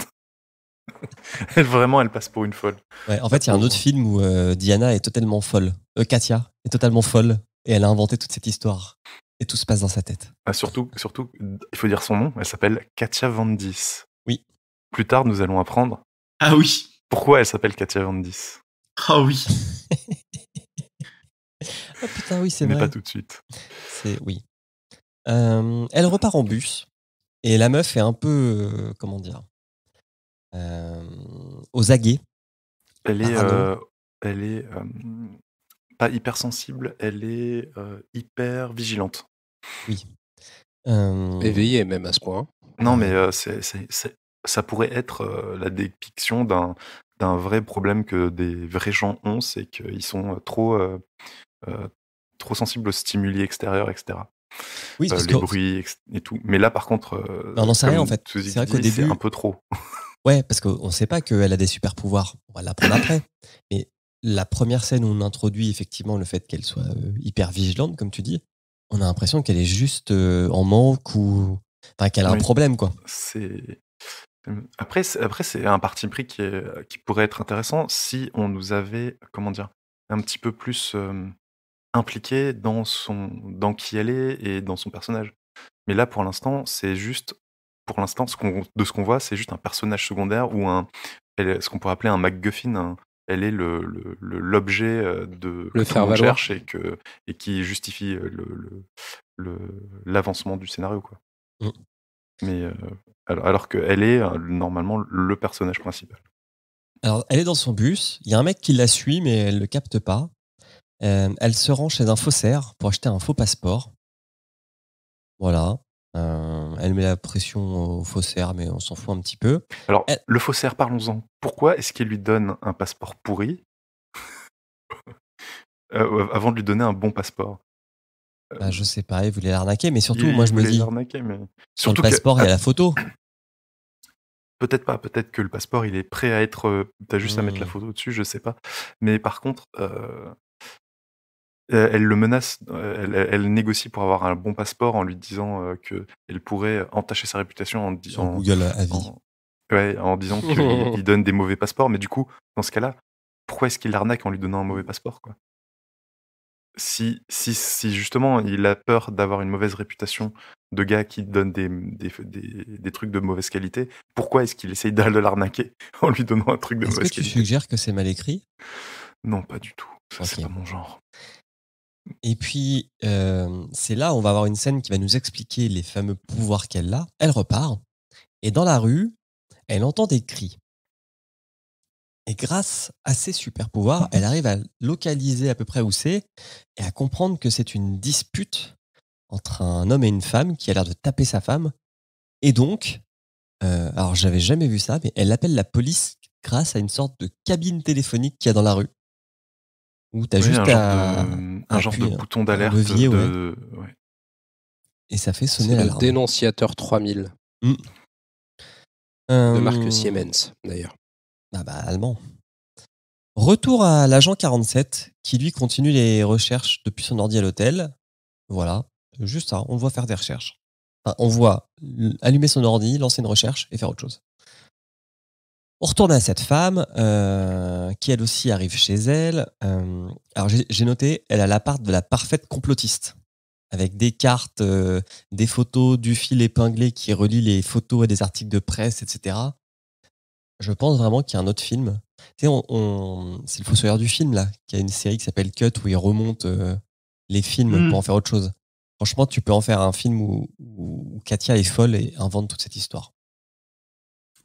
vraiment, elle passe pour une folle. en fait, il y a un autre film où euh, Diana est totalement folle. Euh, Katia est totalement folle. Et elle a inventé toute cette histoire. Et tout se passe dans sa tête. Ah, surtout, surtout, il faut dire son nom. Elle s'appelle Katia Vandis. Oui. Plus tard, nous allons apprendre. Ah oui. Pourquoi elle s'appelle Katia Vandis Ah oui. *laughs* ah putain, oui, c'est vrai. Mais pas tout de suite. C'est oui. Euh, elle repart en bus et la meuf est un peu euh, comment dire euh, aux aguets. Elle est, ah, elle est pas hypersensible, elle est hyper vigilante. Oui. Éveillée même à ce point. Non, mais c'est ça pourrait être euh, la dépiction d'un d'un vrai problème que des vrais gens ont, c'est qu'ils sont euh, trop, euh, trop sensibles aux stimuli extérieurs, etc. Oui, parce les bruits et tout. Mais là, par contre, on n'en sait en fait. C'est vrai qu'au début, c'est un peu trop. *laughs* ouais, parce qu'on ne sait pas qu'elle a des super pouvoirs. On va l'apprendre après. Mais la première scène où on introduit effectivement le fait qu'elle soit hyper vigilante, comme tu dis, on a l'impression qu'elle est juste en manque ou enfin qu'elle a un problème quoi. C'est Hum, après, c'est, après, c'est un parti pris qui, euh, qui pourrait être intéressant si on nous avait, comment dire, un petit peu plus impliqué dans son, dans qui elle est et dans son personnage. Mais là, pour l'instant, c'est juste, pour l'instant, ce de ce qu'on voit, c'est juste un personnage secondaire ou un, ce qu'on pourrait appeler un MacGuffin. Hein. elle est le, le- l'objet euh, de Le cherche et que et qui justifie euh, le- le- l'avancement du scénario, quoi. Mmh mais euh, alors, qu'elle est euh, normalement le personnage principal. Alors, elle est dans son bus, il y a un mec qui la suit, mais elle ne le capte pas. Euh, elle se rend chez un faussaire pour acheter un faux passeport. Voilà. elle met la pression au faussaire, mais on s'en fout un petit peu. Alors, le faussaire, parlons-en. Pourquoi est-ce qu'il lui donne un passeport pourri *laughs* avant de lui donner un bon passeport bah, je sais pas, il voulait l'arnaquer, mais surtout, moi je me dis. Mais... Sur le passeport, il y a la photo. *coughs* Peut-être pas, peut-être que le passeport, il est prêt à être. Euh, t'as juste à mettre la mmh. photo dessus, je sais pas. Mais par contre, euh, elle le menace, euh, elle, négocie pour avoir un bon passeport en lui disant que qu'elle pourrait entacher sa réputation en disant. Google En, ouais, en disant qu'il *laughs* donne des mauvais passeports, mais du coup, dans ce cas-là, pourquoi est-ce qu'il l'arnaque en lui donnant un mauvais passeport quoi si, si, si justement il a peur d'avoir une mauvaise réputation de gars qui donne des, des, trucs de mauvaise qualité, pourquoi est-ce qu'il essaye de l'arnaquer *laughs* en lui donnant un truc de mauvaise Est-ce que Tu suggères que c'est mal écrit Non, pas du tout. Ça, C'est pas mon genre. Et puis, euh, c'est là, on va avoir une scène qui va nous expliquer les fameux pouvoirs qu'elle a. Elle repart, et dans la rue, elle entend des cris. Et grâce à ses super pouvoirs, elle arrive à localiser à peu près où c'est et à comprendre que c'est une dispute entre un homme et une femme qui a l'air de taper sa femme. Et donc, euh, alors j'avais jamais vu ça, mais elle appelle la police grâce à une sorte de cabine téléphonique qu'il y a dans la rue. Où tu as juste un genre de, bouton d'alerte. de... Et ça fait sonner la le dénonciateur 3000. Mmh. De euh, Siemens, d'ailleurs. Ah bah, allemand. Retour à l'agent 47, qui lui continue les recherches depuis son ordi à l'hôtel. Voilà, juste ça, on le voit faire des recherches. on voit allumer son ordi, lancer une recherche et faire autre chose. On retourne à cette femme, euh, qui elle aussi arrive chez elle. Euh, alors j'ai noté, elle a l'appart de la parfaite complotiste, avec des cartes, euh, des photos, du fil épinglé qui relie les photos à des articles de presse, etc je pense vraiment qu'il y a un autre film. on, c'est le fossoyeur du film, là, qui a une série qui s'appelle Cut où il remonte euh, les films mm. pour en faire autre chose. Franchement, tu peux en faire un film où, Katia est folle et invente toute cette histoire.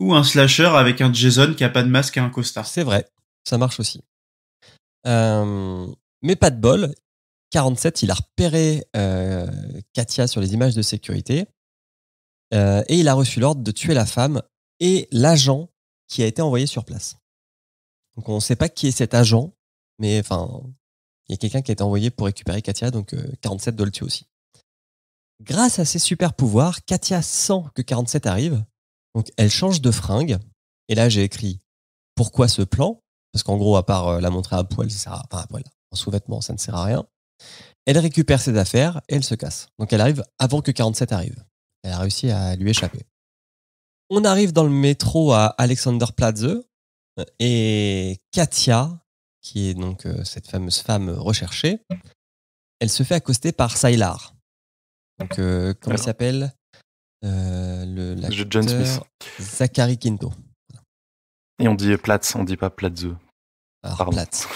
Ou un slasher avec un Jason qui a pas de masque et un costard. C'est vrai, ça marche aussi. Euh, mais pas de bol. 47, il a repéré euh, Katia sur les images de sécurité et il a reçu l'ordre de tuer la femme et l'agent qui a été envoyé sur place. Donc on ne sait pas qui est cet agent, mais enfin, il y a quelqu'un qui a été envoyé pour récupérer Katia, donc 47 doit le aussi. Grâce à ses super pouvoirs, Katia sent que 47 arrive, donc elle change de fringue. Et là, j'ai écrit pourquoi ce plan Parce qu'en gros, à part euh, la montrer à poil, ça sert à, enfin, à poil, en sous-vêtements, ça ne sert à rien. Elle récupère ses affaires et elle se casse. Donc elle arrive avant que 47 arrive. Elle a réussi à lui échapper. On arrive dans le métro à Alexanderplatz euh, et Katia, qui est donc euh, cette fameuse femme recherchée, elle se fait accoster par Sailar. Donc, euh, comment il s'appelle John Smith. Zachary Quinto. Et on dit Platz, on dit pas Platze. pardon. Platz,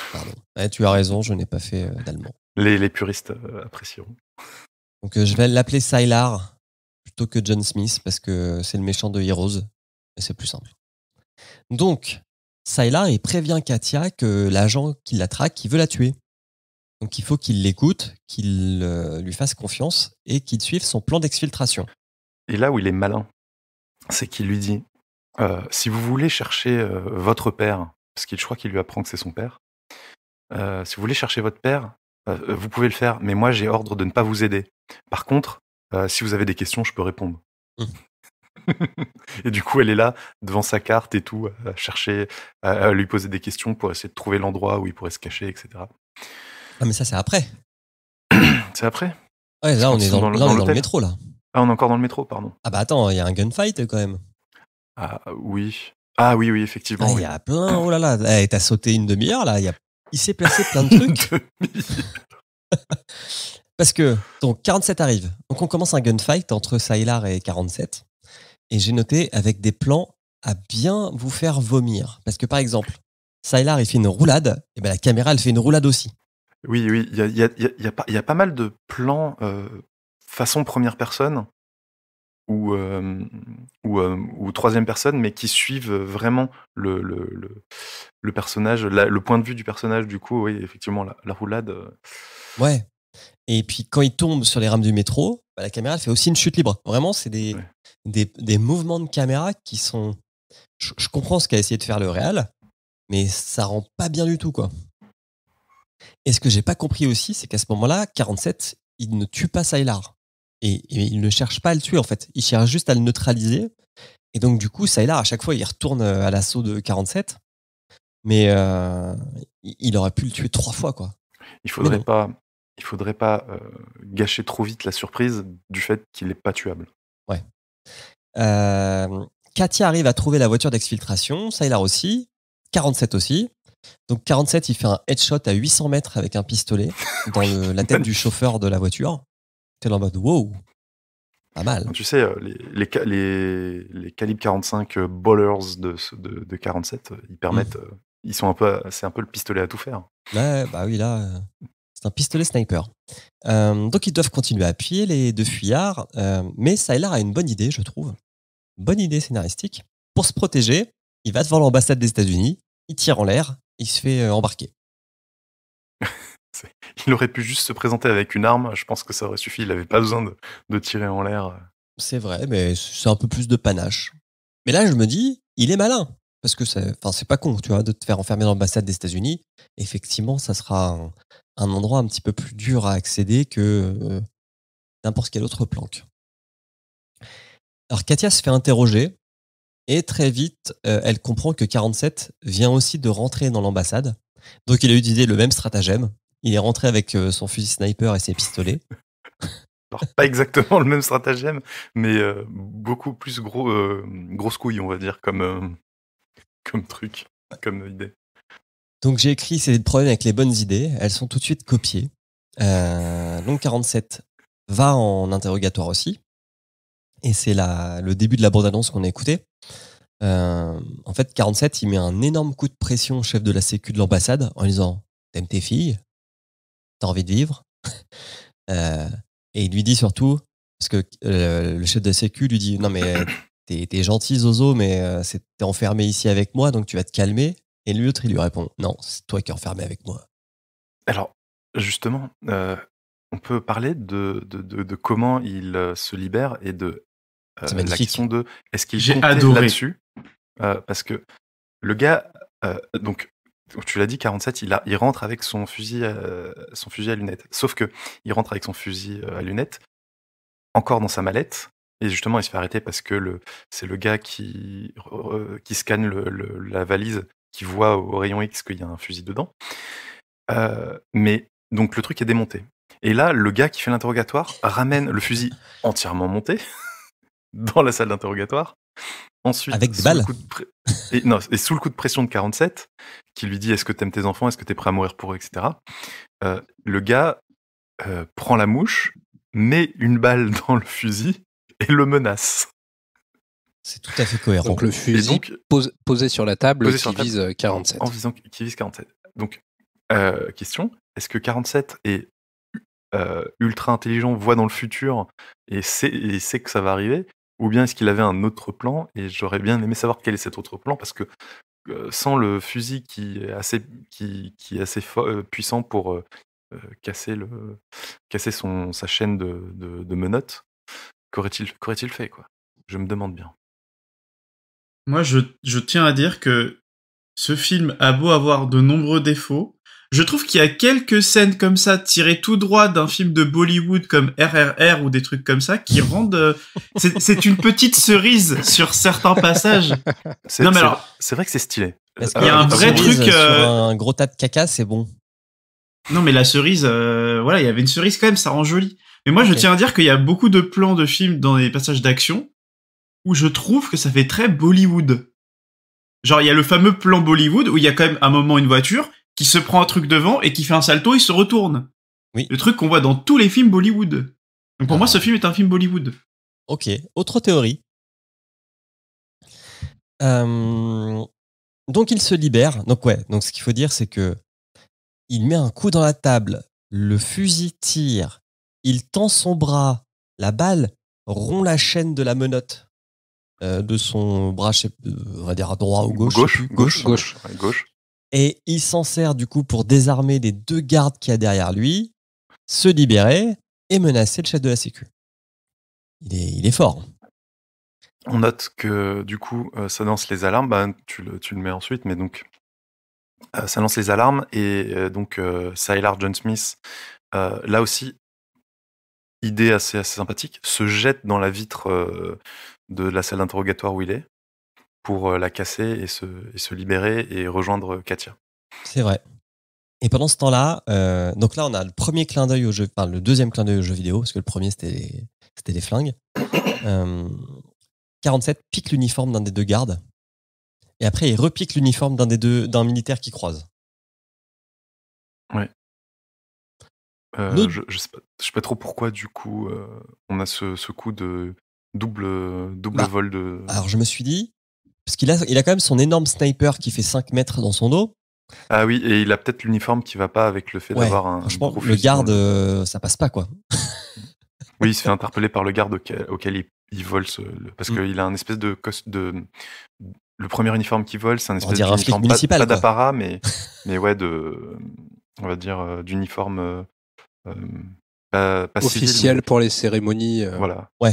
eh, tu as raison, je n'ai pas fait d'allemand. Les, puristes apprécieront. Donc, je vais l'appeler Sailar que John Smith parce que c'est le méchant de Heroes et c'est plus simple. Donc, là et prévient Katia que l'agent qui la traque, il veut la tuer. Donc il faut qu'il l'écoute, qu'il euh, lui fasse confiance et qu'il suive son plan d'exfiltration. Et là où il est malin, c'est qu'il lui dit euh, si vous voulez chercher euh, votre père, parce qu'il croit qu'il lui apprend que c'est son père, si vous voulez chercher votre père, vous pouvez le faire, mais moi j'ai ordre de ne pas vous aider. Par contre, euh, si vous avez des questions, je peux répondre. Mmh. *laughs* et du coup, elle est là devant sa carte et tout, à chercher, à, lui poser des questions pour essayer de trouver l'endroit où il pourrait se cacher, etc. Ah, mais ça, c'est après. *clears throat* C'est après Ouais, là, on est, dans, dans, le métro, là. Ah, on est encore dans le métro, pardon. Ah, bah attends, il y a un gunfight quand même. Ah, oui. Ah, oui, oui, effectivement. Ah, il y a plein, oh là là, eh, t'as sauté une demi-heure, là. Il, il s'est placé plein de *laughs* trucs. *laughs* Parce que, donc, 47 arrive. Donc, on commence un gunfight entre Sailar et 47. Et j'ai noté avec des plans à bien vous faire vomir. Parce que, par exemple, Sailar il fait une roulade. Et ben la caméra, elle fait une roulade aussi. Oui, oui. Il y a, pas mal de plans euh, façon première personne ou, euh, euh, ou, troisième personne, mais qui suivent vraiment le, le, personnage, le point de vue du personnage. Du coup, oui, effectivement, la roulade. Ouais, et puis quand il tombe sur les rames du métro, bah, la caméra fait aussi une chute libre. Vraiment, c'est des, des, mouvements de caméra qui sont. Je, comprends ce qu'a essayé de faire le réel, mais ça rend pas bien du tout quoi. Et ce que j'ai pas compris aussi, c'est qu'à ce moment-là, 47, il ne tue pas Sylar. Et, il ne cherche pas à le tuer en fait. Il cherche juste à le neutraliser. Et donc du coup, Sylar, à chaque fois, il retourne euh, à l'assaut de 47. Mais euh, il aurait pu le tuer trois fois quoi. Il faudrait pas, il faudrait pas euh, gâcher trop vite la surprise du fait qu'il n'est pas tuable. Ouais. Euh, Katia arrive à trouver la voiture d'exfiltration, là aussi, 47 aussi. Donc 47, il fait un headshot à 800 mètres avec un pistolet *laughs* dans la tête du chauffeur de la voiture. T'es en mode wow, pas mal. Ah, tu sais, euh, les, les, 45 Bollers de, de, 47, ils permettent, mmh. ils sont un peu, c'est un peu le pistolet à tout faire. Ouais, bah oui là. C'est un pistolet sniper. Euh, donc ils doivent continuer à appuyer les deux fuyards, euh, mais Sylar a une bonne idée, je trouve. Bonne idée scénaristique. Pour se protéger, il va devant l'ambassade des États-Unis, il tire en l'air, il se fait euh, embarquer. *laughs* il aurait pu juste se présenter avec une arme, je pense que ça aurait suffi, il n'avait pas besoin de, tirer en l'air. C'est vrai, mais c'est un peu plus de panache. Mais là, je me dis, il est malin, parce que c'est, enfin, pas con, tu vois, de te faire enfermer dans l'ambassade des États-Unis. Effectivement, ça sera un endroit un petit peu plus dur à accéder que euh, n'importe quelle autre planque. Alors Katia se fait interroger et très vite, euh, elle comprend que 47 vient aussi de rentrer dans l'ambassade. Donc il a utilisé le même stratagème. Il est rentré avec euh, son fusil sniper et ses pistolets. *laughs* pas exactement le même stratagème, mais beaucoup plus gros, grosse couille, on va dire, comme, comme truc, comme idée. Donc j'ai écrit ces problèmes avec les bonnes idées. Elles sont tout de suite copiées. Euh, donc 47 va en interrogatoire aussi. Et c'est le début de la bande-annonce qu'on a écouté. Euh, en fait, 47, il met un énorme coup de pression au chef de la sécu de l'ambassade en lui disant T'aimes tes filles T'as envie de vivre euh, Et il lui dit surtout, parce que euh, le chef de la sécu lui dit Non mais t'es gentil Zozo, mais t'es enfermé ici avec moi, donc tu vas te calmer. Et l'autre, il lui répond Non, c'est toi qui es enfermé avec moi. Alors, justement, euh, on peut parler de, de, de, comment il euh, se libère et de la euh, question de. Est-ce qu'il J'ai là-dessus Parce que le gars, donc, tu l'as dit, 47, il, a, il rentre avec son fusil, à, son fusil à lunettes. Sauf que il rentre avec son fusil à lunettes, encore dans sa mallette. Et justement, il se fait arrêter parce que le, c'est le gars qui, qui scanne la valise qui voit au rayon X qu'il y a un fusil dedans. Euh, mais donc le truc est démonté. Et là, le gars qui fait l'interrogatoire ramène le fusil entièrement monté *laughs* dans la salle d'interrogatoire. Ensuite, avec et, non, sous le coup de pression de 47, qui lui dit Est-ce que t'aimes tes enfants Est-ce que t'es prêt à mourir pour eux etc. Euh, le gars euh, prend la mouche, met une balle *laughs* dans le fusil et le menace. C'est tout à fait cohérent. Donc le fusil posé sur la table qui, vise 47. En, qui vise 47. Donc, euh, question, est-ce que 47 est euh, ultra intelligent, voit dans le futur et sait, que ça va arriver Ou bien est-ce qu'il avait un autre plan Et j'aurais bien aimé savoir quel est cet autre plan parce que euh, sans le fusil qui est assez, qui, est assez puissant pour casser, le, casser son, sa chaîne de, menottes, qu'aurait-il fait quoi Je me demande bien. Moi, je, je tiens à dire que ce film a beau avoir de nombreux défauts, je trouve qu'il y a quelques scènes comme ça tirées tout droit d'un film de Bollywood comme RRR ou des trucs comme ça qui rendent. Euh, c'est une petite cerise sur certains passages. Non mais alors, c'est vrai que c'est stylé. Il y a un vrai truc. Euh... Sur un gros tas de caca, c'est bon. Non mais la cerise, euh, voilà, il y avait une cerise quand même, ça rend joli. Mais moi, je tiens à dire qu'il y a beaucoup de plans de films dans les passages d'action où je trouve que ça fait très Bollywood. Genre, il y a le fameux plan Bollywood où il y a quand même un moment une voiture qui se prend un truc devant et qui fait un salto et se retourne. Oui. Le truc qu'on voit dans tous les films Bollywood. Donc pour ah. moi, ce film est un film Bollywood. Ok. Autre théorie. Euh, donc il se libère. Donc ouais. Donc ce qu'il faut dire, c'est que il met un coup dans la table. Le fusil tire. Il tend son bras. La balle rompt la chaîne de la menotte. Euh, de son bras, euh, on va dire à droite ou gauche. Gauche, gauche, gauche. gauche. Et il s'en sert du coup pour désarmer les deux gardes qu'il y a derrière lui, se libérer et menacer le chef de la Sécu. Il est, fort. On note que du coup, euh, ça lance les alarmes. Bah, tu, le, mets ensuite, mais donc ça lance les alarmes et donc euh, John Smith, là aussi, idée assez, assez sympathique, se jette dans la vitre de la salle d'interrogatoire où il est pour euh, la casser et se, libérer et rejoindre euh, Katia. C'est vrai. Et pendant ce temps-là, euh, donc là, on a le premier clin d'œil au jeu, enfin, le deuxième clin d'œil au jeu vidéo, parce que le premier, c'était les, c'était les flingues. 47 *coughs* pique l'uniforme d'un des deux gardes. Et après, il repique l'uniforme d'un des deux, d'un militaire qui croise. Ouais. je, sais pas, trop pourquoi, du coup, on a ce coup de double, euh, double bah, vol de. Alors je me suis dit, parce qu'il a, il a quand même son énorme sniper qui fait 5 mètres dans son dos. Ah oui, et il a peut-être l'uniforme qui va pas avec le fait d'avoir un. le garde, euh, ça passe pas quoi. oui, il se fait interpeller par le garde auquel, il, vole parce mm. qu'il a un espèce de, le premier uniforme qui vole, c'est un espèce d'uniforme pas, d'apparat, *laughs* mais mais ouais de on va dire euh, d'uniforme pas, officiel pour les cérémonies. Voilà. Ouais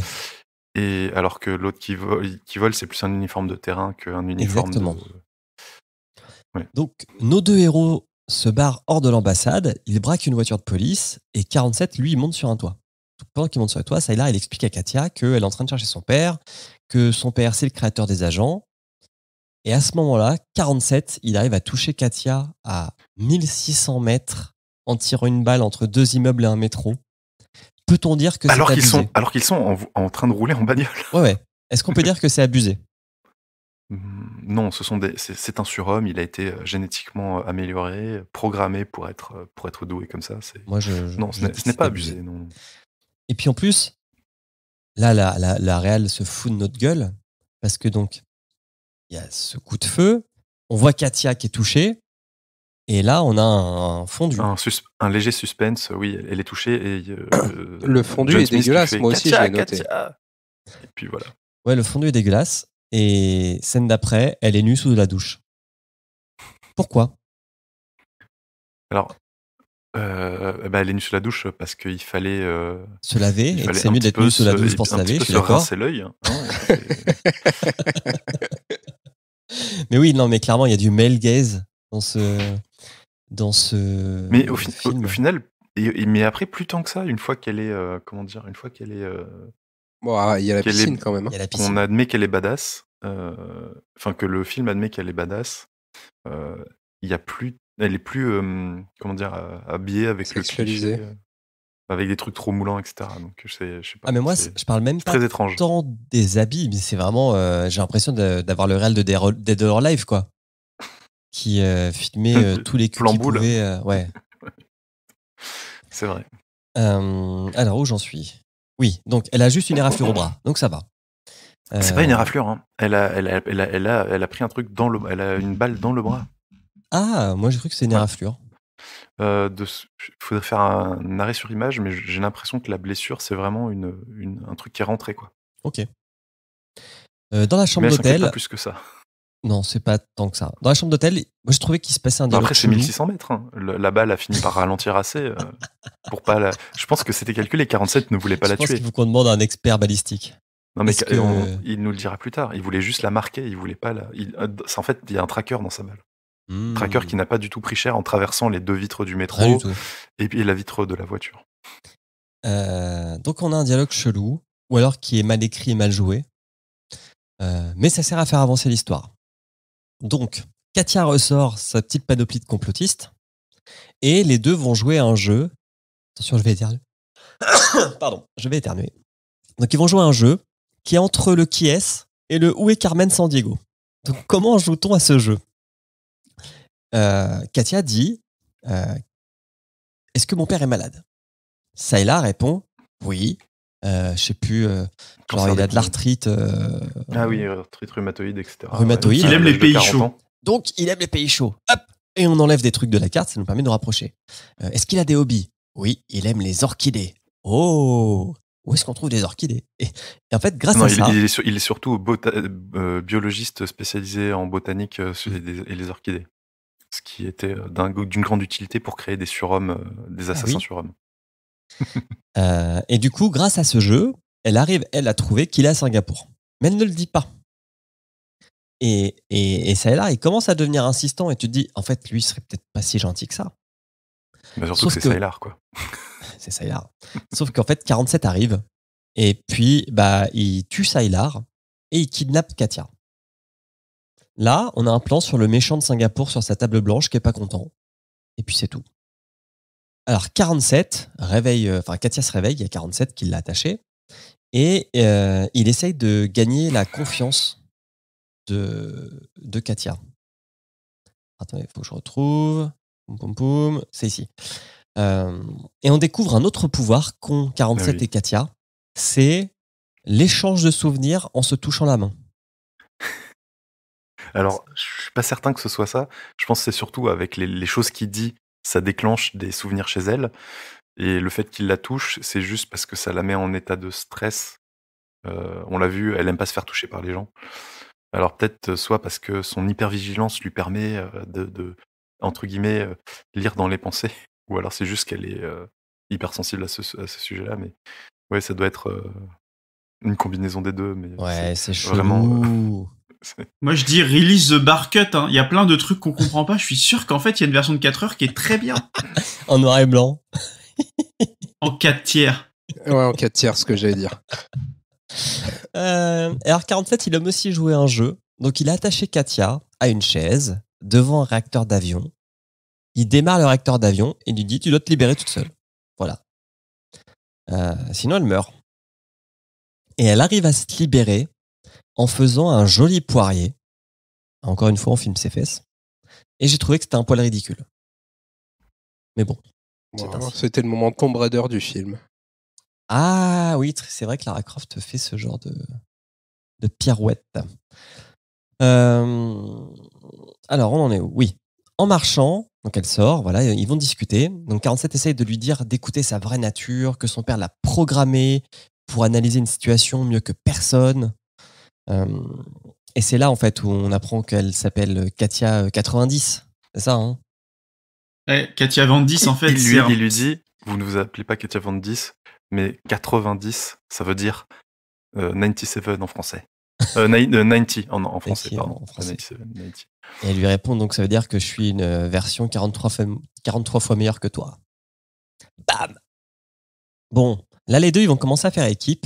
alors que l'autre qui vole, qui vole c'est plus un uniforme de terrain qu'un uniforme Exactement. De... Donc, nos deux héros se barrent hors de l'ambassade, ils braquent une voiture de police et 47, lui, il monte sur un toit. pendant qu'il monte sur le toit, Sailar il explique à Katia qu'elle est en train de chercher son père, que son père, c'est le créateur des agents. Et à ce moment-là, 47, il arrive à toucher Katia à 1600 mètres en tirant une balle entre deux immeubles et un métro peut-on dire que alors qu'ils sont alors qu'ils sont en, train de rouler en bagnole ouais ouais est-ce qu'on peut dire que c'est abusé hmm, non ce sont des, c'est, un surhomme il a été euh, génétiquement euh, amélioré programmé pour être euh, pour être doué comme ça c'est moi je, non ce, n'est, pas abusé, et puis en plus là la la, la Real se fout de notre gueule parce que donc il y a ce coup de feu on voit Katia qui est touchée et là, on a un fondu. Un, léger suspense, oui, elle est touchée. Et, euh, *coughs* le fondu est dégueulasse, moi aussi j'ai noté. Et puis voilà. Ouais, le fondu est dégueulasse. Et scène d'après, elle est nue sous la douche. Pourquoi Alors, euh, bah, elle est nue sous la douche parce qu'il fallait euh, se laver. et c'est mieux d'être nue sous la douche pour se laver, je suis d'accord. C'est l'œil. mais oui, non, mais clairement, il y a du male gaze dans ce dans ce. Mais au, final, et, mais après, plus tant que ça, une fois qu'elle est. Euh, comment dire Une fois qu'elle est. Euh, ah, il y a la piscine quand même. Hein. On admet qu'elle est badass. Euh, enfin, que le film admet qu'elle est badass. Il y a plus. Elle est plus. comment dire Habillée avec le. avec des trucs trop moulants, etc. Donc, je sais, je sais pas. Ah, mais moi, je parle même pas très étrange. tant des habits, mais c'est vraiment. J'ai l'impression d'avoir le réel de Dead or Live, quoi qui euh, filmait *laughs* euh, tous les culs qui pouvaient. Euh, ouais. *laughs* C'est vrai. alors, où j'en suis Oui, donc elle a juste une éraflure au bras, donc ça va. Ah, c'est pas une éraflure, hein. elle, a, elle, elle, a, elle, a, pris un truc dans le elle a une balle dans le bras. Ah, moi j'ai cru que c'est une éraflure. Il faudrait faire un arrêt sur image, mais j'ai l'impression que la blessure, c'est vraiment une, une, un truc qui est rentré. Quoi. Ok. dans la chambre d'hôtel. plus que ça. Non, c'est pas tant que ça. Dans la chambre d'hôtel, moi je trouvais qu'il se passait un dialogue. Bah, après, c'est 1600 mètres. Hein. la balle a fini par ralentir assez euh, pour pas la... Je pense que c'était calculé. 47 ne voulait pas la tuer. Je pense qu'on demande à un expert balistique. Non, mais il nous le dira plus tard. Il voulait juste la marquer. Il voulait pas la. Euh, en fait, il y a un tracker dans sa balle. Un hmm. Tracker qui n'a pas du tout pris cher en traversant les deux vitres du métro et puis la vitre de la voiture. Euh, donc on a un dialogue chelou, ou alors qui est mal écrit et mal joué. mais ça sert à faire avancer l'histoire. Donc, Katia ressort sa petite panoplie de complotistes et les deux vont jouer à un jeu. Attention, je vais éternuer. *coughs* Pardon, je vais éternuer. Donc, ils vont jouer à un jeu qui est entre le qui est et le où est Carmen San Diego. Donc, comment joue-t-on à ce jeu euh, Katia dit euh, Est-ce que mon père est malade Sayla répond Oui, je euh, je sais plus, euh, il a de l'arthrite. Euh, ah oui, arthrite rhumatoïde, etc. il aime les pays chauds. Donc, il aime les pays chauds. Hop Et on enlève des trucs de la carte, ça nous permet de nous rapprocher. est-ce qu'il a des hobbies Oui, il aime les orchidées. Oh où est-ce qu'on trouve des orchidées et, en fait, grâce à il, ça. Il est, surtout biologiste spécialisé en botanique et les orchidées. Ce qui était d'une grande utilité pour créer des surhommes, des ah assassins surhommes. *laughs* Euh, et du coup, grâce à ce jeu, elle arrive, elle, a trouvé qu'il est à Singapour. Mais elle ne le dit pas. Et, et, il commence à devenir insistant et tu te dis, en fait, lui, il serait peut-être pas si gentil que ça. Mais bah, surtout que c'est Saylar quoi. *laughs* c'est Saylar Sauf qu'en fait, 47 arrive et puis bah, il tue Saylar et il kidnappe Katia. Là, on a un plan sur le méchant de Singapour sur sa table blanche qui est pas content. Et puis c'est tout. Alors 47, réveille, euh, enfin Katia se réveille, il y a 47 qui l'a attaché. Et euh, il essaye de gagner la confiance de, de Katia. Attendez, il faut que je retrouve. c'est ici. Euh, et on découvre un autre pouvoir qu'ont 47 ah et Katia, c'est l'échange de souvenirs en se touchant la main. Alors, je suis pas certain que ce soit ça. Je pense que c'est surtout avec les choses qu'il dit ça déclenche des souvenirs chez elle. Et le fait qu'il la touche, c'est juste parce que ça la met en état de stress. Euh, on l'a vu, elle aime pas se faire toucher par les gens. Alors peut-être euh, soit parce que son hypervigilance lui permet euh, de, entre guillemets, lire dans les pensées, *laughs* ou alors c'est juste qu'elle est hypersensible à ce, sujet-là. Mais ouais, ça doit être une combinaison des deux. Mais ouais, c'est vraiment. Moi, je dis release the bar hein. Il y a plein de trucs qu'on comprend pas. Je suis sûr qu'en fait, il y a une version de 4 heures qui est très bien. *laughs* en noir et blanc. *laughs* en 4 tiers. Ouais, en 4 tiers, ce que j'allais dire. Euh, alors, 47, il aime aussi jouer un jeu. Donc, il a attaché Katia à une chaise devant un réacteur d'avion. Il démarre le réacteur d'avion et lui dit Tu dois te libérer toute seule. Voilà. Euh, sinon, elle meurt. Et elle arrive à se libérer en faisant un joli poirier. Encore une fois, on filme ses fesses. Et j'ai trouvé que c'était un poil ridicule. Mais bon. c'était le moment combre du film. Ah oui, c'est vrai que Lara Croft fait ce genre de, pirouette. Euh, alors, on en est où Oui. En marchant, donc elle sort, voilà, ils vont discuter. Donc 47 essaye de lui dire d'écouter sa vraie nature, que son père l'a programmée pour analyser une situation mieux que personne. Euh, et c'est là, en fait, où on apprend qu'elle s'appelle Katia 90. Euh, c'est ça, hein eh, Katia 2010 en fait. Il lui, il lui dit Vous ne vous appelez pas Katia 2010 mais 90, ça veut dire 97 euh, en français. 90 *laughs* en, français, pardon. Et elle lui répond donc ça veut dire que je suis une version 43 43 fois meilleure que toi. Bam Bon, là les deux ils vont commencer à faire équipe.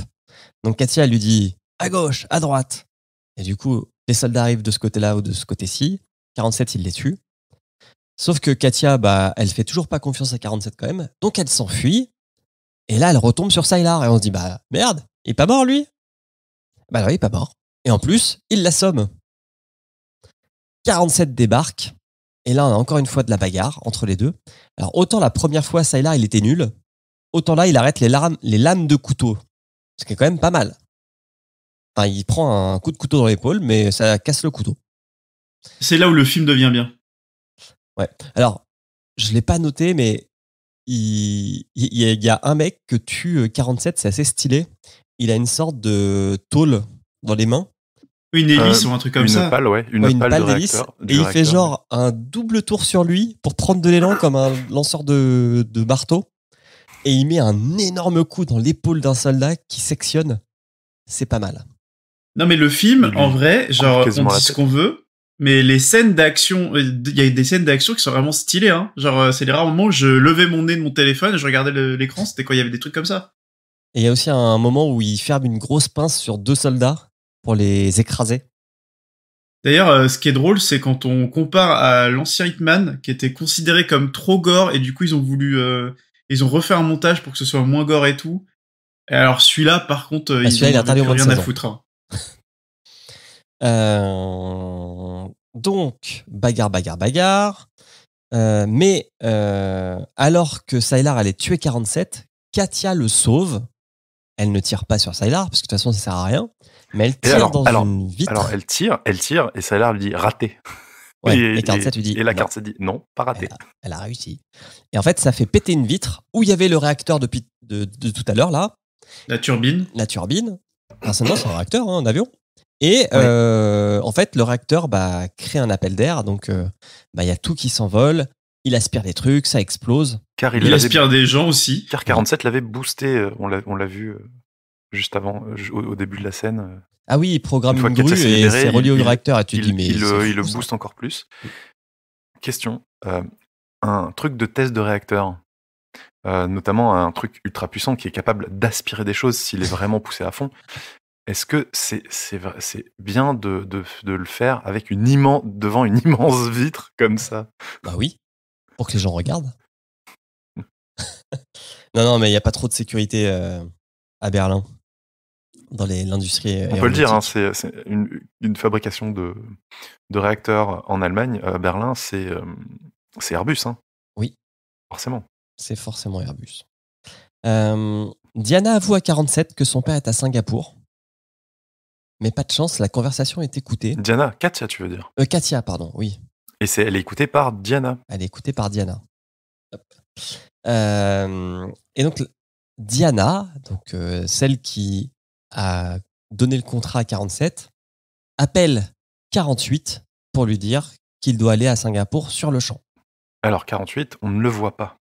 Donc Katia lui dit à gauche, à droite. Et du coup, les soldats arrivent de ce côté-là ou de ce côté-ci. 47, il les tue. Sauf que Katia, bah, elle fait toujours pas confiance à 47 quand même. Donc elle s'enfuit. Et là, elle retombe sur Sylar. Et on se dit, bah, merde, il est pas mort lui Bah, oui, il est pas mort. Et en plus, il l'assomme. 47 débarque. Et là, on a encore une fois de la bagarre entre les deux. Alors, autant la première fois, Sylar, il était nul. Autant là, il arrête les, les lames de couteau. Ce qui est quand même pas mal il prend un coup de couteau dans l'épaule, mais ça casse le couteau. C'est là où le film devient bien. Ouais. Alors, je l'ai pas noté, mais il, y a un mec que tue euh, 47, c'est assez stylé. Il a une sorte de tôle dans les mains. Une hélice euh, ou un truc comme une ça. ouais. Une ouais, une d'hélice. Et il fait genre un double tour sur lui pour prendre de l'élan comme un lanceur de marteau. Et il met un énorme coup dans l'épaule d'un soldat qui sectionne. C'est pas mal. Non, mais le film, en vrai, ah, genre, on dit ce qu'on veut, mais les scènes d'action, euh, il y a des scènes d'action qui sont vraiment stylées, hein. Genre, euh, c'est les rares moments où je levais mon nez de mon téléphone et je regardais l'écran, c'était quand il y avait des trucs comme ça. Et il y a aussi un moment où il ferme une grosse pince sur deux soldats pour les écraser. D'ailleurs, euh, ce qui est drôle, c'est quand on compare à l'ancien Hitman, qui était considéré comme trop gore, et du coup, ils ont voulu, ils ont refait un montage pour que ce soit moins gore et tout. alors, celui-là, par contre, bah, il a rien à foutre. Hein. *laughs* Euh, donc, bagarre, bagarre, bagarre. Euh, mais euh, alors que Sylar allait tuer 47, Katia le sauve. Elle ne tire pas sur Sylar, parce que de toute façon, ça sert à rien. Mais elle tire dans une vitre. Alors, elle tire, elle tire, et Sylar lui dit raté. *laughs* et, la carte dit non, pas raté. Elle a, réussi. Et en fait, ça fait péter une vitre où il y avait le réacteur de, de tout à l'heure, là. La turbine. La turbine personnellement, c'est un réacteur un hein, avion. Et euh, en fait, le réacteur bah, crée un appel d'air, donc euh, bah, il y a tout qui s'envole, il aspire des trucs, ça explose. il, aspire des gens aussi. Car 47 l'avait boosté, euh, on l'a vu juste avant, au, début de la scène. Ah oui, il programme une, grue et c'est relié au réacteur. Et tu il, dis, mais il, le, booste encore plus. Question. un truc de test de réacteur. Euh, notamment un truc ultra puissant qui est capable d'aspirer des choses s'il est vraiment poussé à fond. Est-ce que c'est c'est bien de, le faire avec une immense devant une *laughs* immense vitre comme ça Bah oui, pour que les gens regardent. *laughs* non non, mais il n'y a pas trop de sécurité euh, à Berlin dans l'industrie. Euh, On peut le dire, hein, c'est une, fabrication de, de réacteurs en Allemagne. À Berlin, c'est Airbus. Hein. Oui. Forcément c'est forcément Airbus. Euh, Diana avoue à 47 que son père est à Singapour. Mais pas de chance, la conversation est écoutée. Diana, Katia, tu veux dire euh, Katia, pardon, oui. Et c'est, elle est écoutée par Diana. Elle est écoutée par Diana. Euh, et donc, Diana, donc, celle qui a donné le contrat à 47, appelle 48 pour lui dire qu'il doit aller à Singapour sur le champ. Alors 48, on ne le voit pas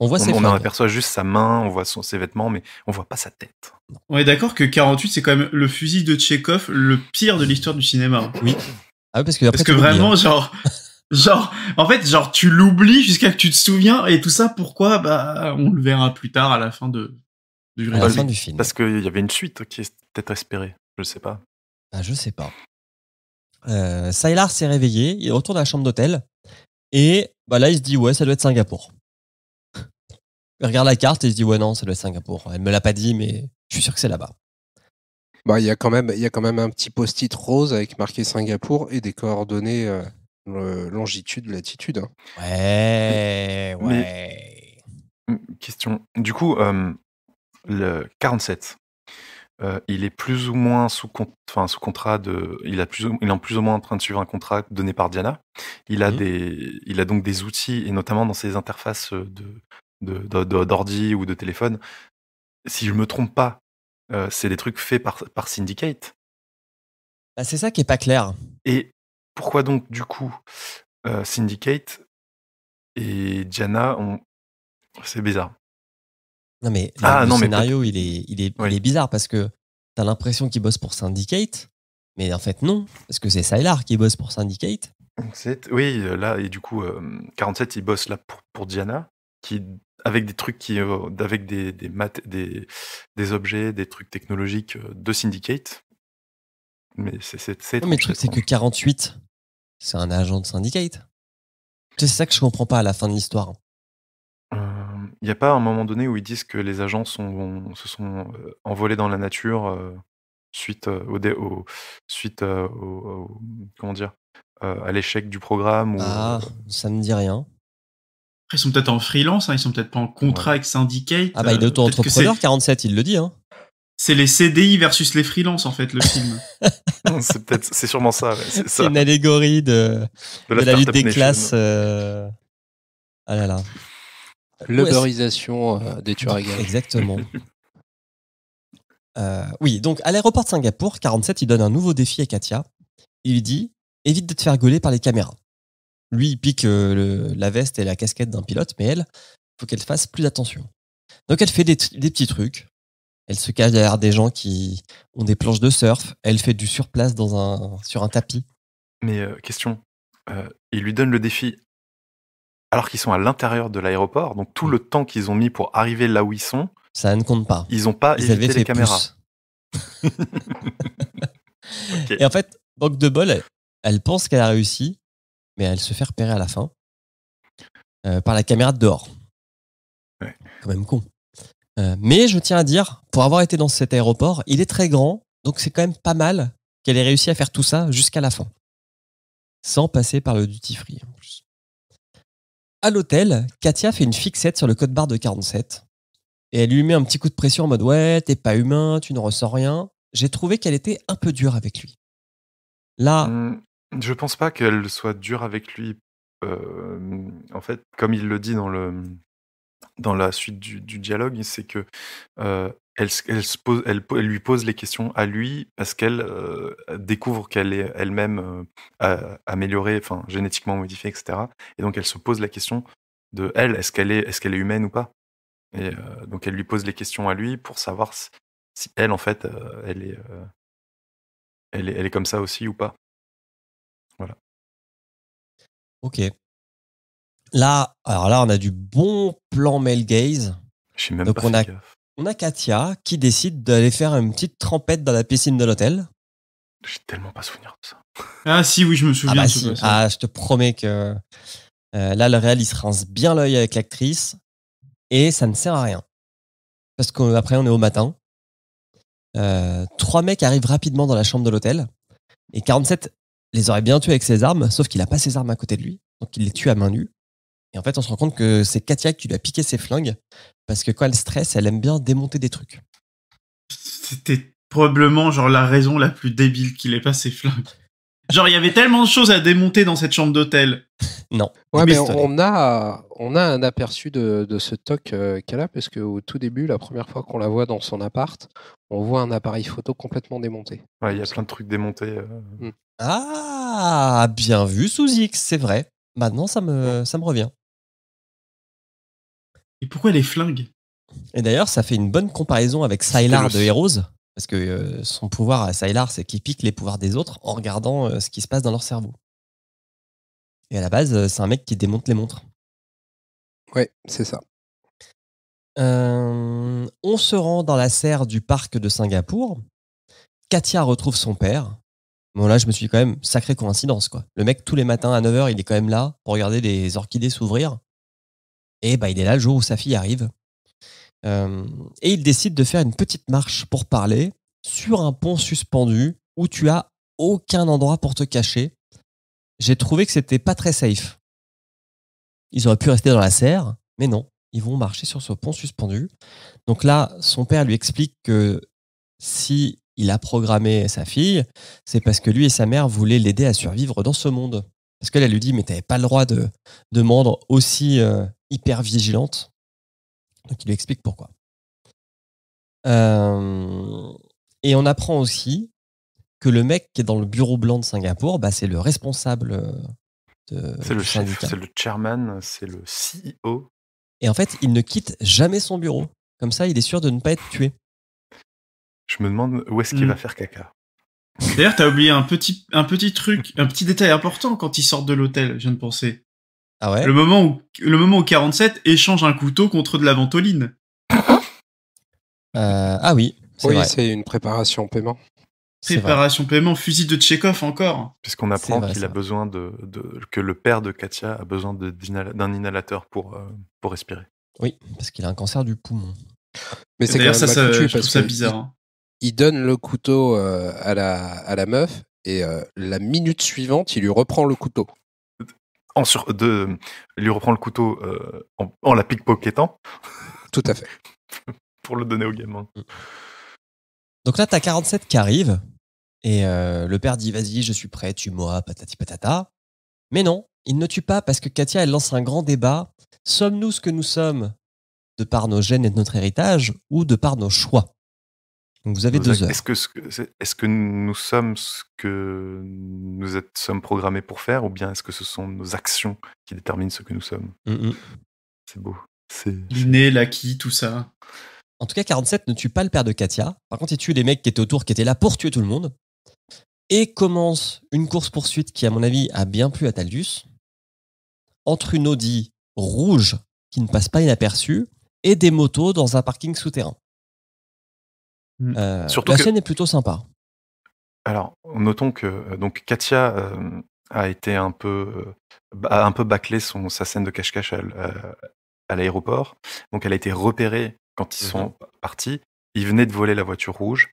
on voit aperçoit juste sa main, on voit son, ses vêtements, mais on voit pas sa tête. On est d'accord que 48, c'est quand même le fusil de Tchekhov, le pire de l'histoire du cinéma. Oui. Ah, parce que, parce que vraiment, hein. genre, genre, en fait, genre, tu l'oublies jusqu'à que tu te souviens, et tout ça, pourquoi Bah, on le verra plus tard à la fin de, du, film. Parce qu'il y avait une suite qui est peut-être espérée, je sais pas. je bah, je sais pas. Euh, s'est réveillé, il retourne à la chambre d'hôtel et bah là, il se dit, ouais, ça doit être Singapour. Il regarde la carte et il se dit, ouais, non, ça doit être Singapour. Elle me l'a pas dit, mais je suis sûr que c'est là-bas. Bah, il y a quand même, y quand même un petit post-it rose avec marqué Singapour et des coordonnées euh, longitude, latitude. Hein. Ouais, ouais. Hmm, question. Du coup, euh, le 47, euh, il est plus ou moins sous, sous contrat de, il plus, il est en plus ou moins en train de suivre un contrat donné par Diana. Il a mmh. il a donc des outils et notamment dans ses interfaces d'ordi ou de téléphone. Si je me trompe pas, euh, c'est des trucs faits par, Syndicate. Bah, c'est ça qui est pas clair. Et pourquoi donc du coup euh, Syndicate et Diana ont, c'est bizarre. Non, mais le ah, scénario, il, est, il, est, bizarre parce que t'as l'impression qu'il bosse pour Syndicate, mais en fait, non, parce que c'est Sylar qui bosse pour Syndicate. Oui, euh, là, et du coup, 47, euh, il bosse là pour, Diana, qui, avec des trucs qui. Euh, avec des, des, des, objets, des trucs technologiques de Syndicate. Mais c'est. Non, mais le truc, c'est que 48, c'est un agent de Syndicate. C'est ça que je comprends pas à la fin de l'histoire. Il n'y a pas un moment donné où ils disent que les agents sont, se sont euh, envolés dans la nature euh, suite, euh, au, dé, suite au, comment dire, à l'échec du programme Ah, ça ne dit rien. ils sont peut-être en freelance, ils hein, ils sont peut-être pas en contrat avec Syndicate. Ah bah, il est auto-entrepreneur, 47, il le dit. Hein. C'est les CDI versus les freelances, en fait, le film. *laughs* c'est peut-être, c'est sûrement ça. c'est une allégorie de, la, lutte des classes. Ah là là. L'uberisation euh, des tueurs Exactement. *laughs* Euh, oui, donc à l'aéroport de Singapour, 47, il donne un nouveau défi à Katia. Il lui dit évite de te faire gauler par les caméras. Lui, il pique euh, la veste et la casquette d'un pilote, mais elle, faut qu'elle fasse plus attention. Donc elle fait des, petits trucs. Elle se cache derrière des gens qui ont des planches de surf. Elle fait du surplace dans un, sur un tapis. Mais question, il lui donne le défi alors qu'ils sont à l'intérieur de l'aéroport. Donc tout le temps qu'ils ont mis pour arriver là où ils sont, ça ne compte pas. Ils n'ont pas évité les caméras. *laughs* Et en fait, Banque de Bol, elle, pense qu'elle a réussi, mais elle se fait repérer à la fin euh, par la caméra de dehors. Quand même con. Euh, mais je tiens à dire, pour avoir été dans cet aéroport, il est très grand, donc c'est quand même pas mal qu'elle ait réussi à faire tout ça jusqu'à la fin, sans passer par le duty free. À l'hôtel, Katia fait une fixette sur le code barre de 47. Et elle lui met un petit coup de pression en mode Ouais, t'es pas humain, tu ne ressens rien. J'ai trouvé qu'elle était un peu dure avec lui. Là. Hmm, je pense pas qu'elle soit dure avec lui. Euh, en fait, comme il le dit dans, le, dans la suite du, dialogue, c'est que euh, elle, lui pose les questions à lui parce qu'elle euh, découvre qu'elle est elle-même euh, améliorée, enfin génétiquement modifiée, etc. Et donc elle se pose la question de elle, est-ce qu'elle est, est, qu'elle est humaine ou pas Et euh, donc elle lui pose les questions à lui pour savoir si, elle, en fait, elle, est, elle, est, comme ça aussi ou pas. Voilà. Ok. Là, alors là, on a du bon plan male gaze. Je sais même donc pas on on a Katia qui décide d'aller faire une petite trempette dans la piscine de l'hôtel. J'ai tellement pas souvenir de ça. Ah si, oui, je me souviens. Ah, bah ah je te promets que euh, là, le réel, il se rince bien l'œil avec l'actrice et ça ne sert à rien. Parce qu'après, on est au matin. Euh, trois mecs arrivent rapidement dans la chambre de l'hôtel et 47 les aurait bien tués avec ses armes, sauf qu'il n'a pas ses armes à côté de lui, donc il les tue à main nue. Et en fait, on se rend compte que c'est Katia qui lui a piqué ses flingues parce que quand elle stresse, elle aime bien démonter des trucs. C'était probablement genre la raison la plus débile qu'il ait pas ses flingues. Genre, il y avait tellement de choses à démonter dans cette chambre d'hôtel. Non. Ouais, mais on a, on a un aperçu de, ce toc euh, qu'elle a, parce qu'au tout début, la première fois qu'on la voit dans son appart, on voit un appareil photo complètement démonté. il y a plein de trucs démontés. Euh. Hmm. Ah, bien vu, sous c'est vrai. Maintenant, ça me, ça me revient. Et pourquoi les flingues Et d'ailleurs, ça fait une bonne comparaison avec Sylar de Heroes, parce que euh, son pouvoir à Sylar, c'est qu'il pique les pouvoirs des autres en regardant euh, ce qui se passe dans leur cerveau. Et à la base, euh, c'est un mec qui démonte les montres. Ouais, c'est ça. on se rend dans la serre du parc de Singapour. Katia retrouve son père. Bon, là, je me suis quand même, sacrée coïncidence, quoi. Le mec, tous les matins à 9h, il est quand même là pour regarder les orchidées s'ouvrir. Et bah, il est là le jour où sa fille arrive. Euh, et il décide de faire une petite marche pour parler sur un pont suspendu où tu as aucun endroit pour te cacher. J'ai trouvé que c'était pas très safe. Ils auraient pu rester dans la serre, mais non, ils vont marcher sur ce pont suspendu. Donc là, son père lui explique que si il a programmé sa fille, c'est parce que lui et sa mère voulaient l'aider à survivre dans ce monde. Parce qu'elle, lui dit, mais t'avais pas le droit de, demander aussi euh, hyper vigilante. Donc, il lui explique pourquoi. Euh, et on apprend aussi que le mec qui est dans le bureau blanc de Singapour, bah, c'est le responsable euh, de, c'est le c'est le chairman, c'est le CEO. Et en fait, il ne quitte jamais son bureau. Comme ça, il est sûr de ne pas être tué. Je me demande où est-ce qu'il hmm. va faire caca. D'ailleurs, t'as oublié un petit, un petit truc, un petit détail important quand il sortent de l'hôtel, je viens de penser. Ah le moment où, le moment où 47 échange un couteau contre de la ventoline. Euh, ah oui. Oui, c'est une préparation paiement. Préparation paiement, fusil de Tchekhov encore. Puisqu'on apprend qu'il a besoin de, que le père de Katia a besoin d'un inhalateur pour, euh, pour respirer. Oui, parce qu'il a un cancer du poumon. Mais c'est quand ça, ça, bizarre. Hein. Il, donne le couteau euh, à, la, à la meuf et la minute suivante, il lui reprend le couteau sur, de lui reprend le couteau euh, en, la pickpocketant. Tout à fait. *laughs* pour le donner au gamin. Mm. Donc là, t'as 47 qui arrive. Et euh, le père dit Vas-y, je suis prêt, tu moi patati patata. Mais non, il ne tue pas parce que Katia, elle lance un grand débat. Sommes-nous ce que nous sommes de par nos gènes et de notre héritage ou de par nos choix vous avez Est-ce que, nous sommes ce que nous êtes, sommes programmés pour faire ou bien est-ce que ce sont nos actions qui déterminent ce que nous sommes mm, mm. C'est beau. L'inné, l'acquis, tout ça. En tout cas, 47 ne tue pas le père de Katia. Par contre, il tue les mecs qui étaient autour, qui étaient là pour tuer tout le monde. Et commence une course-poursuite qui, à mon avis, a bien plu à Taldus. Entre une Audi rouge qui ne passe pas inaperçue et des motos dans un parking souterrain. Mm. Euh, la scène est plutôt sympa. Alors, notons que euh, donc Katia euh, a été un peu, un peu bâclé son, sa scène de cache-cache à, l'aéroport. Donc, elle a été repérée quand ils sont mm-hmm. partis. Ils venaient de voler la voiture rouge.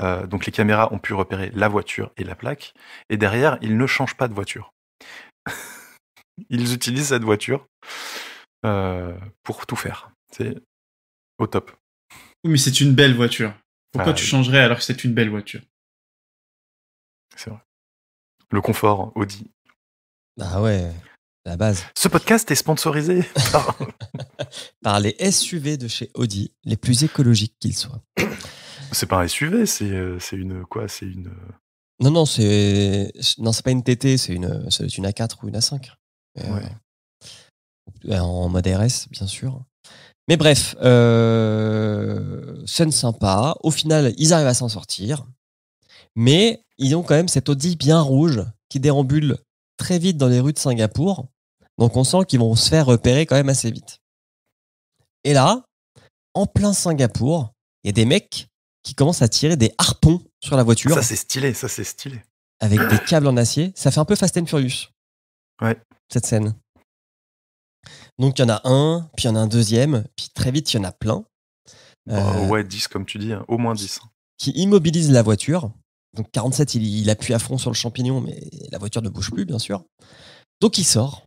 donc, les caméras ont pu repérer la voiture et la plaque. Et derrière, ils ne changent pas de voiture. *laughs* ils utilisent cette voiture pour tout faire. C'est au top. mais c'est une belle voiture. Pourquoi ah tu changerais alors que c'est une belle voiture C'est vrai. Le confort Audi. Ah ouais, la base. Ce podcast est sponsorisé *laughs* *laughs* par... les SUV de chez Audi, les plus écologiques qu'ils soient. C'est pas un SUV, euh, c'est une quoi C'est une. Euh, non, non, c'est non, c'est pas une TT, c'est une, une A4 ou une A5. Euh, en mode RS, bien sûr. Mais bref, euh, sympa. Au final, ils arrivent à s'en sortir. Mais ils ont quand même cette Audi bien rouge qui déambule très vite dans les rues de Singapour. Donc on sent qu'ils vont se faire repérer quand même assez vite. Et là, en plein Singapour, il y a des mecs qui commencent à tirer des harpons sur la voiture. Ça c'est stylé, ça c'est stylé. Avec des câbles en acier. Ça fait un peu Fast and Furious. Ouais. Cette scène. Donc il y en a un, puis il y en a un deuxième, puis très vite il y en a plein. Euh, ouais, 10 comme tu dis, hein, au moins 10. Hein. Qui immobilise la voiture. Donc 47, il, appuie à fond sur le champignon, mais la voiture ne bouge plus, bien sûr. Donc il sort.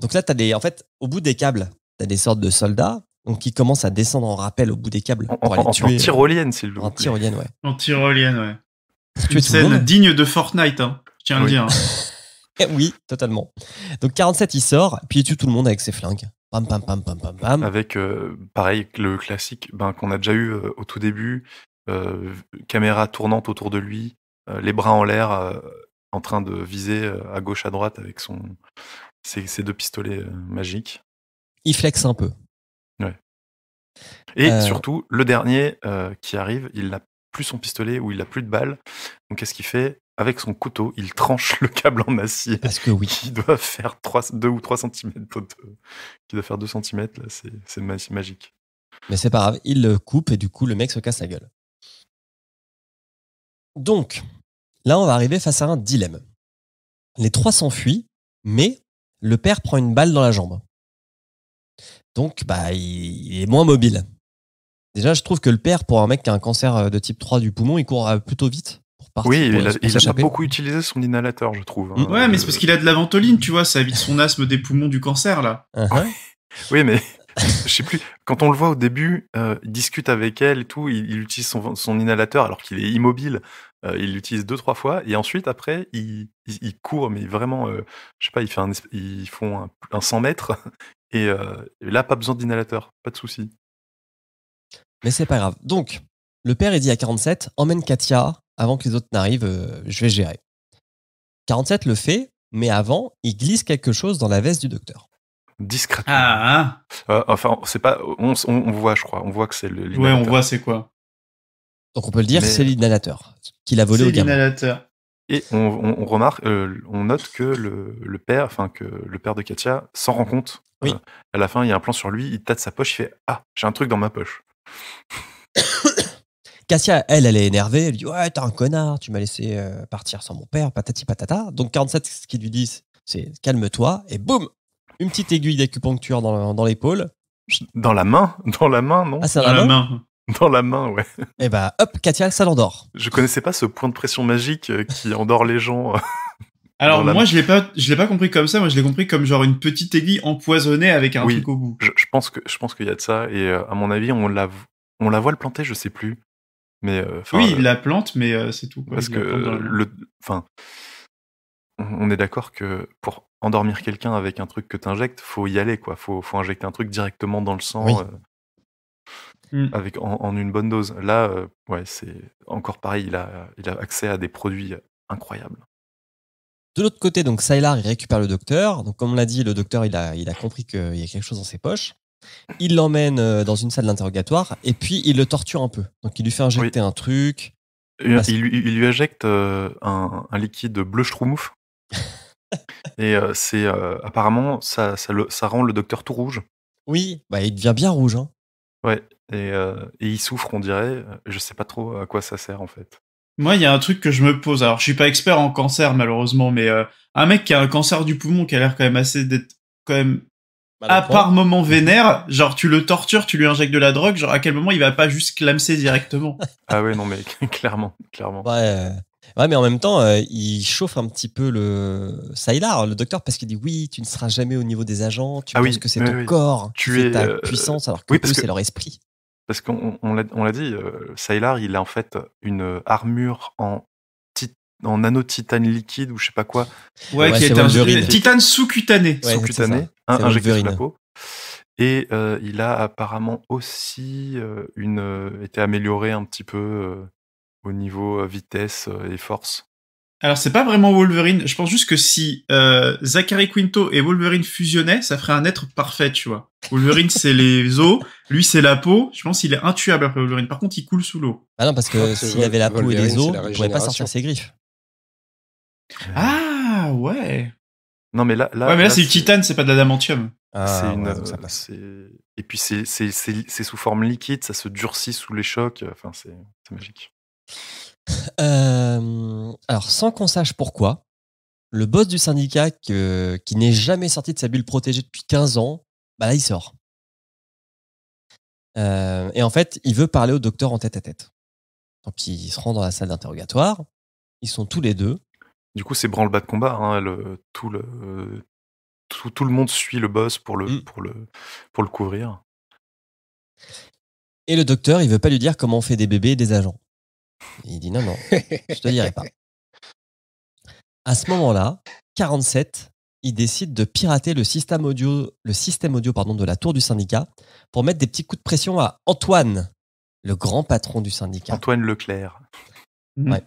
Donc là, as des, en fait, au bout des câbles, tu as des sortes de soldats donc qui commencent à descendre en rappel au bout des câbles pour aller tuer. En tyrolienne, c'est le. En tyrolienne, ouais. En tyrolienne, ouais. Une scène digne de Fortnite, hein, je tiens à le dire. *laughs* Eh oui, totalement. Donc 47, il sort, puis il tue tout le monde avec ses flingues. Pam, pam, pam, pam, pam, Avec, euh, pareil, le classique ben, qu'on a déjà eu euh, au tout début, euh, caméra tournante autour de lui, les bras en l'air, en train de viser à gauche, à droite avec son, ses, deux pistolets magiques. Il flexe un peu. Ouais. Et surtout, le dernier qui arrive, il n'a plus son pistolet ou il n'a plus de balles. Donc qu'est-ce qu'il fait avec son couteau, il tranche le câble en acier. Parce que oui. Qui doit faire 2 ou 3 cm. qui doit faire 2 cm, là, c'est magique. Mais c'est pas grave, il le coupe et du coup, le mec se casse la gueule. Donc, là, on va arriver face à un dilemme. Les trois s'enfuient, mais le père prend une balle dans la jambe. Donc, bah, il est moins mobile. Déjà, je trouve que le père, pour un mec qui a un cancer euh, de type 3 du poumon, il court euh, plutôt vite. Oui, il, a, euh, pas beaucoup utilisé son inhalateur, je trouve. Hein. Ouais, mais c'est euh, parce qu'il a de la ventoline, tu vois, ça évite son asthme des poumons du cancer, là. Ah. oui, mais *laughs* je sais plus. Quand on le voit au début, euh, il discute avec elle et tout, il, utilise son, inhalateur alors qu'il est immobile. il l'utilise deux trois fois et ensuite après il, court mais vraiment euh, je sais pas il fait ils font un, 100 mètres *laughs* et là pas besoin d'inhalateur pas de souci mais c'est pas grave donc le père est dit à 47 emmène Katia avant que les autres n'arrivent, euh, je vais gérer. 47 le fait, mais avant, il glisse quelque chose dans la veste du docteur. Discrètement. Ah, ah. Euh, enfin, c'est pas, on, voit, je crois, on voit que c'est le. Ouais, on voit c'est quoi. Donc on peut le dire, c'est l'inhalateur qu'il a volé au gamin. l'inhalateur. Et on, remarque, euh, on note que le, père, enfin que le père de Katia s'en rend compte. Oui. à la fin, il y a un plan sur lui, il tâte sa poche, il fait ah, j'ai un truc dans ma poche. Cassia, elle, elle est énervée. Elle dit Ouais, t'es un connard, tu m'as laissé euh, partir sans mon père, patati patata. Donc 47, ce qu'ils lui disent, c'est calme-toi. Et boum Une petite aiguille d'acupuncture dans l'épaule. Dans la main Dans la main, non Ah, c'est dans, la, main, Dans la main, ouais. Et eh bah hop, Katia, ça l'endort. Je connaissais pas ce point de pression magique euh, qui endort les gens. Euh, *laughs* Alors moi, je l'ai pas, je l'ai pas compris comme ça. Moi, je l'ai compris comme genre une petite aiguille empoisonnée avec un oui, truc au bout. Je, pense que qu'il y a de ça. Et à mon avis, on la on la voit le planter, je sais plus. Euh, oui, la plante, mais euh, c'est tout. Parce que le, enfin, on est d'accord que pour endormir quelqu'un avec un truc que t'injectes, faut y aller, quoi. Faut, faut injecter un truc directement dans le sang. Euh, mm. Avec en, une bonne dose. Là, ouais, c'est encore pareil. Il a, accès à des produits incroyables. De l'autre côté, donc Sylar, récupère le docteur. Donc, comme on l'a dit, le docteur, il il a compris qu'il y a quelque chose dans ses poches. Il l'emmène euh, dans une salle d'interrogatoire et puis il le torture un peu. Donc il lui fait injecter un truc. Il, lui injecte euh, un, liquide bleu schtroumpf. *laughs* et euh, c'est apparemment ça, ça, le, rend le docteur tout rouge. Oui, bah, il devient bien rouge. Hein. Ouais, et, il souffre, on dirait. Je sais pas trop à quoi ça sert en fait. Moi, il y a un truc que je me pose. Alors, je suis pas expert en cancer malheureusement, mais un mec qui a un cancer du poumon qui a l'air quand même assez d'être quand même bah, à part moment vénère, genre tu le tortures, tu lui injectes de la drogue, genre à quel moment il va pas juste clamser directement *laughs* Ah ouais, non mais *laughs* clairement, clairement. Euh, ouais, mais en même temps, euh, il chauffe un petit peu le Sailar, le docteur, parce qu'il dit oui, tu ne seras jamais au niveau des agents, tu ah penses que c'est ton corps, c'est ta euh, puissance, alors que, c'est leur esprit. Parce qu'on l'a dit, Sailar, il a en fait une armure en en nanotitane liquide ou je sais pas quoi. Ouais, qui est, un titane sous-cutané. sous-cutané, injecté sur la peau. Et euh, il a apparemment aussi euh, une, euh, été amélioré un petit peu au niveau vitesse et force. Alors c'est pas vraiment Wolverine, je pense juste que si Zachary Quinto et Wolverine fusionnaient, ça ferait un être parfait, tu vois. Wolverine *laughs* c'est les os, lui c'est la peau, je pense qu'il est intuable après Wolverine. Par contre il coule sous l'eau. Ah non parce que s'il avait la peau et les os, il pourrait pas sortir ses griffes. Ah ouais. Non mais là, là mais là, c'est du titane, c'est pas de l'adamantium. Ah, une, euh, et puis c'est sous forme liquide, ça se durcit sous les chocs. Euh, enfin, c'est magique. Euh, alors, sans qu'on sache pourquoi, le boss du syndicat qui n'est jamais sorti de sa bulle protégée depuis 15 ans, bah là, il sort. et en fait, il veut parler au docteur en tête à tête. Donc, il se rend dans la salle d'interrogatoire. Ils sont tous les deux. Du coup, c'est branle-bas de combat. Hein, tout, le, tout, le monde suit le boss pour le, mm. pour le, pour le couvrir. Et le docteur, il veut pas lui dire comment on fait des bébés et des agents. Il dit non, non, je te dirai pas. *laughs* À ce moment-là, 47, il décide de pirater le système audio, le système audio pardon, de la tour du syndicat pour mettre des petits coups de pression à Antoine, le grand patron du syndicat. Antoine Leclerc. Mm. Ouais.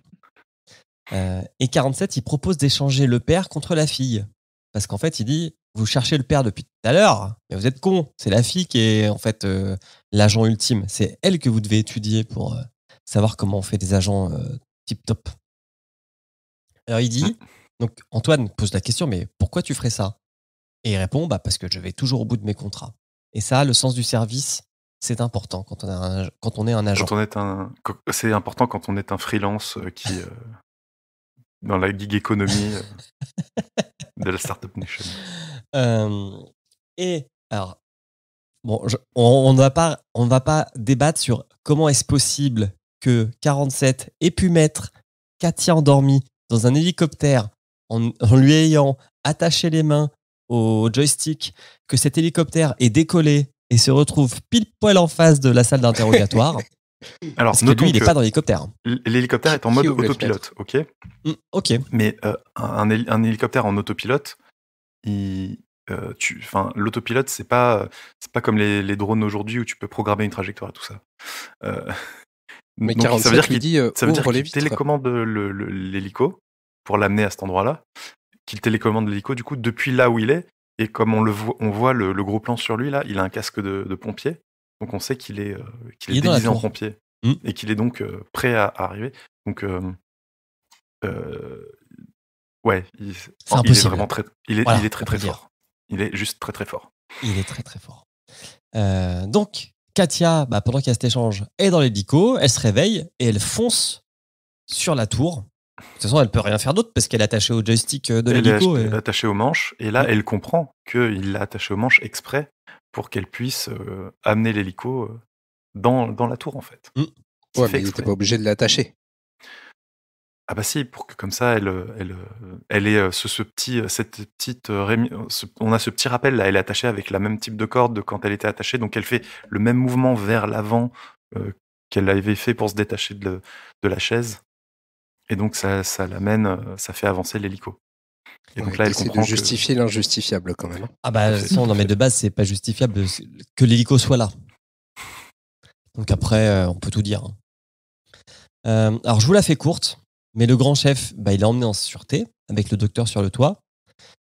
Euh, et 47, il propose d'échanger le père contre la fille. Parce qu'en fait, il dit, vous cherchez le père depuis tout à l'heure, mais vous êtes con. C'est la fille qui est en fait euh, l'agent ultime. C'est elle que vous devez étudier pour euh, savoir comment on fait des agents tip-top. Alors il dit, ah. donc Antoine pose la question, mais pourquoi tu ferais ça Et il répond, bah, parce que je vais toujours au bout de mes contrats. Et ça, le sens du service, c'est important quand on, quand on est un agent. c'est important quand on est un freelance qui, dans la gig économie euh, *laughs* de la Startup Nation. Euh, et alors, bon, on ne va pas débattre sur comment est-ce possible que 47 ait pu mettre Katia endormie dans un hélicoptère en, en, lui ayant attaché les mains au joystick, que cet hélicoptère est décollé et se retrouve pile poil en face de la salle *laughs* d'interrogatoire. Alors, lui, il n'est pas dans l'hélicoptère. L'hélicoptère est en mode autopilote, ok hmm, Ok. Mais euh, un, hélicoptère en autopilote, euh, l'autopilote, c'est pas, c'est pas comme les, drones aujourd'hui où tu peux programmer une trajectoire et tout ça. Euh, *laughs* mais ça veut dire qu'il télécommande l'hélico pour l'amener à cet endroit-là, qu'il télécommande l'hélico du coup depuis là où il est. Et comme on le voit, on voit le, gros plan sur lui là, il a un casque de pompier donc on sait qu'il est, euh, qu'il est, en pompier mm. et qu'il est donc euh, prêt à, arriver. Donc euh, ouais, il, est, vraiment très, très fort. Il est juste très très fort. Il est très très fort. donc, Katia, bah, pendant qu'il y a cet échange, est dans l'hélico, elle se réveille et elle fonce sur la tour. De toute façon, elle peut rien faire d'autre parce qu'elle est attachée au joystick de l'hélico. Elle est attachée aux manches et là, mm. elle comprend qu'il l'a attachée au manche exprès pour qu'elle puisse euh, amener l'hélico euh, dans, la tour, en fait. Mmh. Ouais, pas obligé de l'attacher. Ah bah si, pour que comme ça, elle, euh, elle, est ce, petit, cette petite, on a ce petit rappel là, elle est attachée avec la même type de corde de quand elle était attachée, donc elle fait le même mouvement vers l'avant qu'elle avait fait pour se détacher de, la chaise, et donc ça, ça l'amène, ça fait avancer l'hélico. Et donc là, elle de justifier l'injustifiable quand même. Hein. Ah bah non, non mais de base c'est pas justifiable que l'hélico soit là. Donc après euh, on peut tout dire. Hein. Euh, alors je vous la fais courte, mais le grand chef, bah, il est emmené en sûreté avec le docteur sur le toit,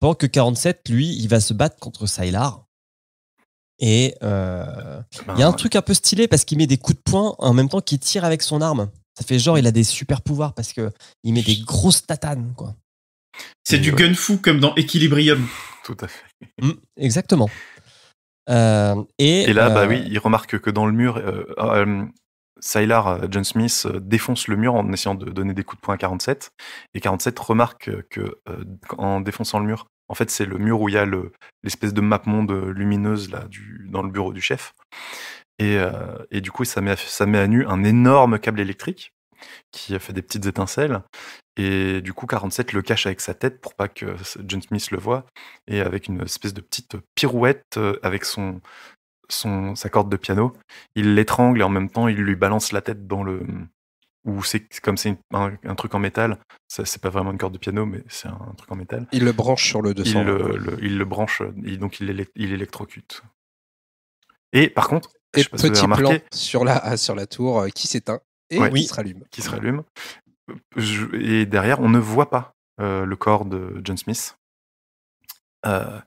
pendant que 47, lui, il va se battre contre Sailar. Et euh, il y a un bah, truc un peu stylé parce qu'il met des coups de poing en même temps qu'il tire avec son arme. Ça fait genre il a des super pouvoirs parce que il met des grosses tatanes quoi. C'est du ouais. gunfu comme dans Equilibrium. Tout à fait. Mm, exactement. Euh, et, là, bah euh, oui, il remarque que dans le mur, euh, ah, euh Sylar, John Smith, défonce le mur en essayant de donner des coups de poing à 47. Et 47 remarque que en défonçant le mur, en fait, c'est le mur où il y a l'espèce de map-monde lumineuse là, du, dans le bureau du chef. Et, du coup, ça met, à, ça met à nu un énorme câble électrique qui fait des petites étincelles. Et du coup, 47 le cache avec sa tête pour pas que John Smith le voit. Et avec une espèce de petite pirouette euh, avec son, son, sa corde de piano, il l'étrangle et en même temps, il lui balance la tête dans le. Ou c'est comme c'est un, truc en métal, ça c'est pas vraiment une corde de piano, mais c'est un, truc en métal. Il le branche sur le 200. Il le, branche, donc il, il électrocute. Et par contre, et je petit plan sur la, sur la tour euh, qui s'éteint et qui se rallume. Qui se rallume et derrière, on ne voit pas euh, le corps de John Smith. Euh,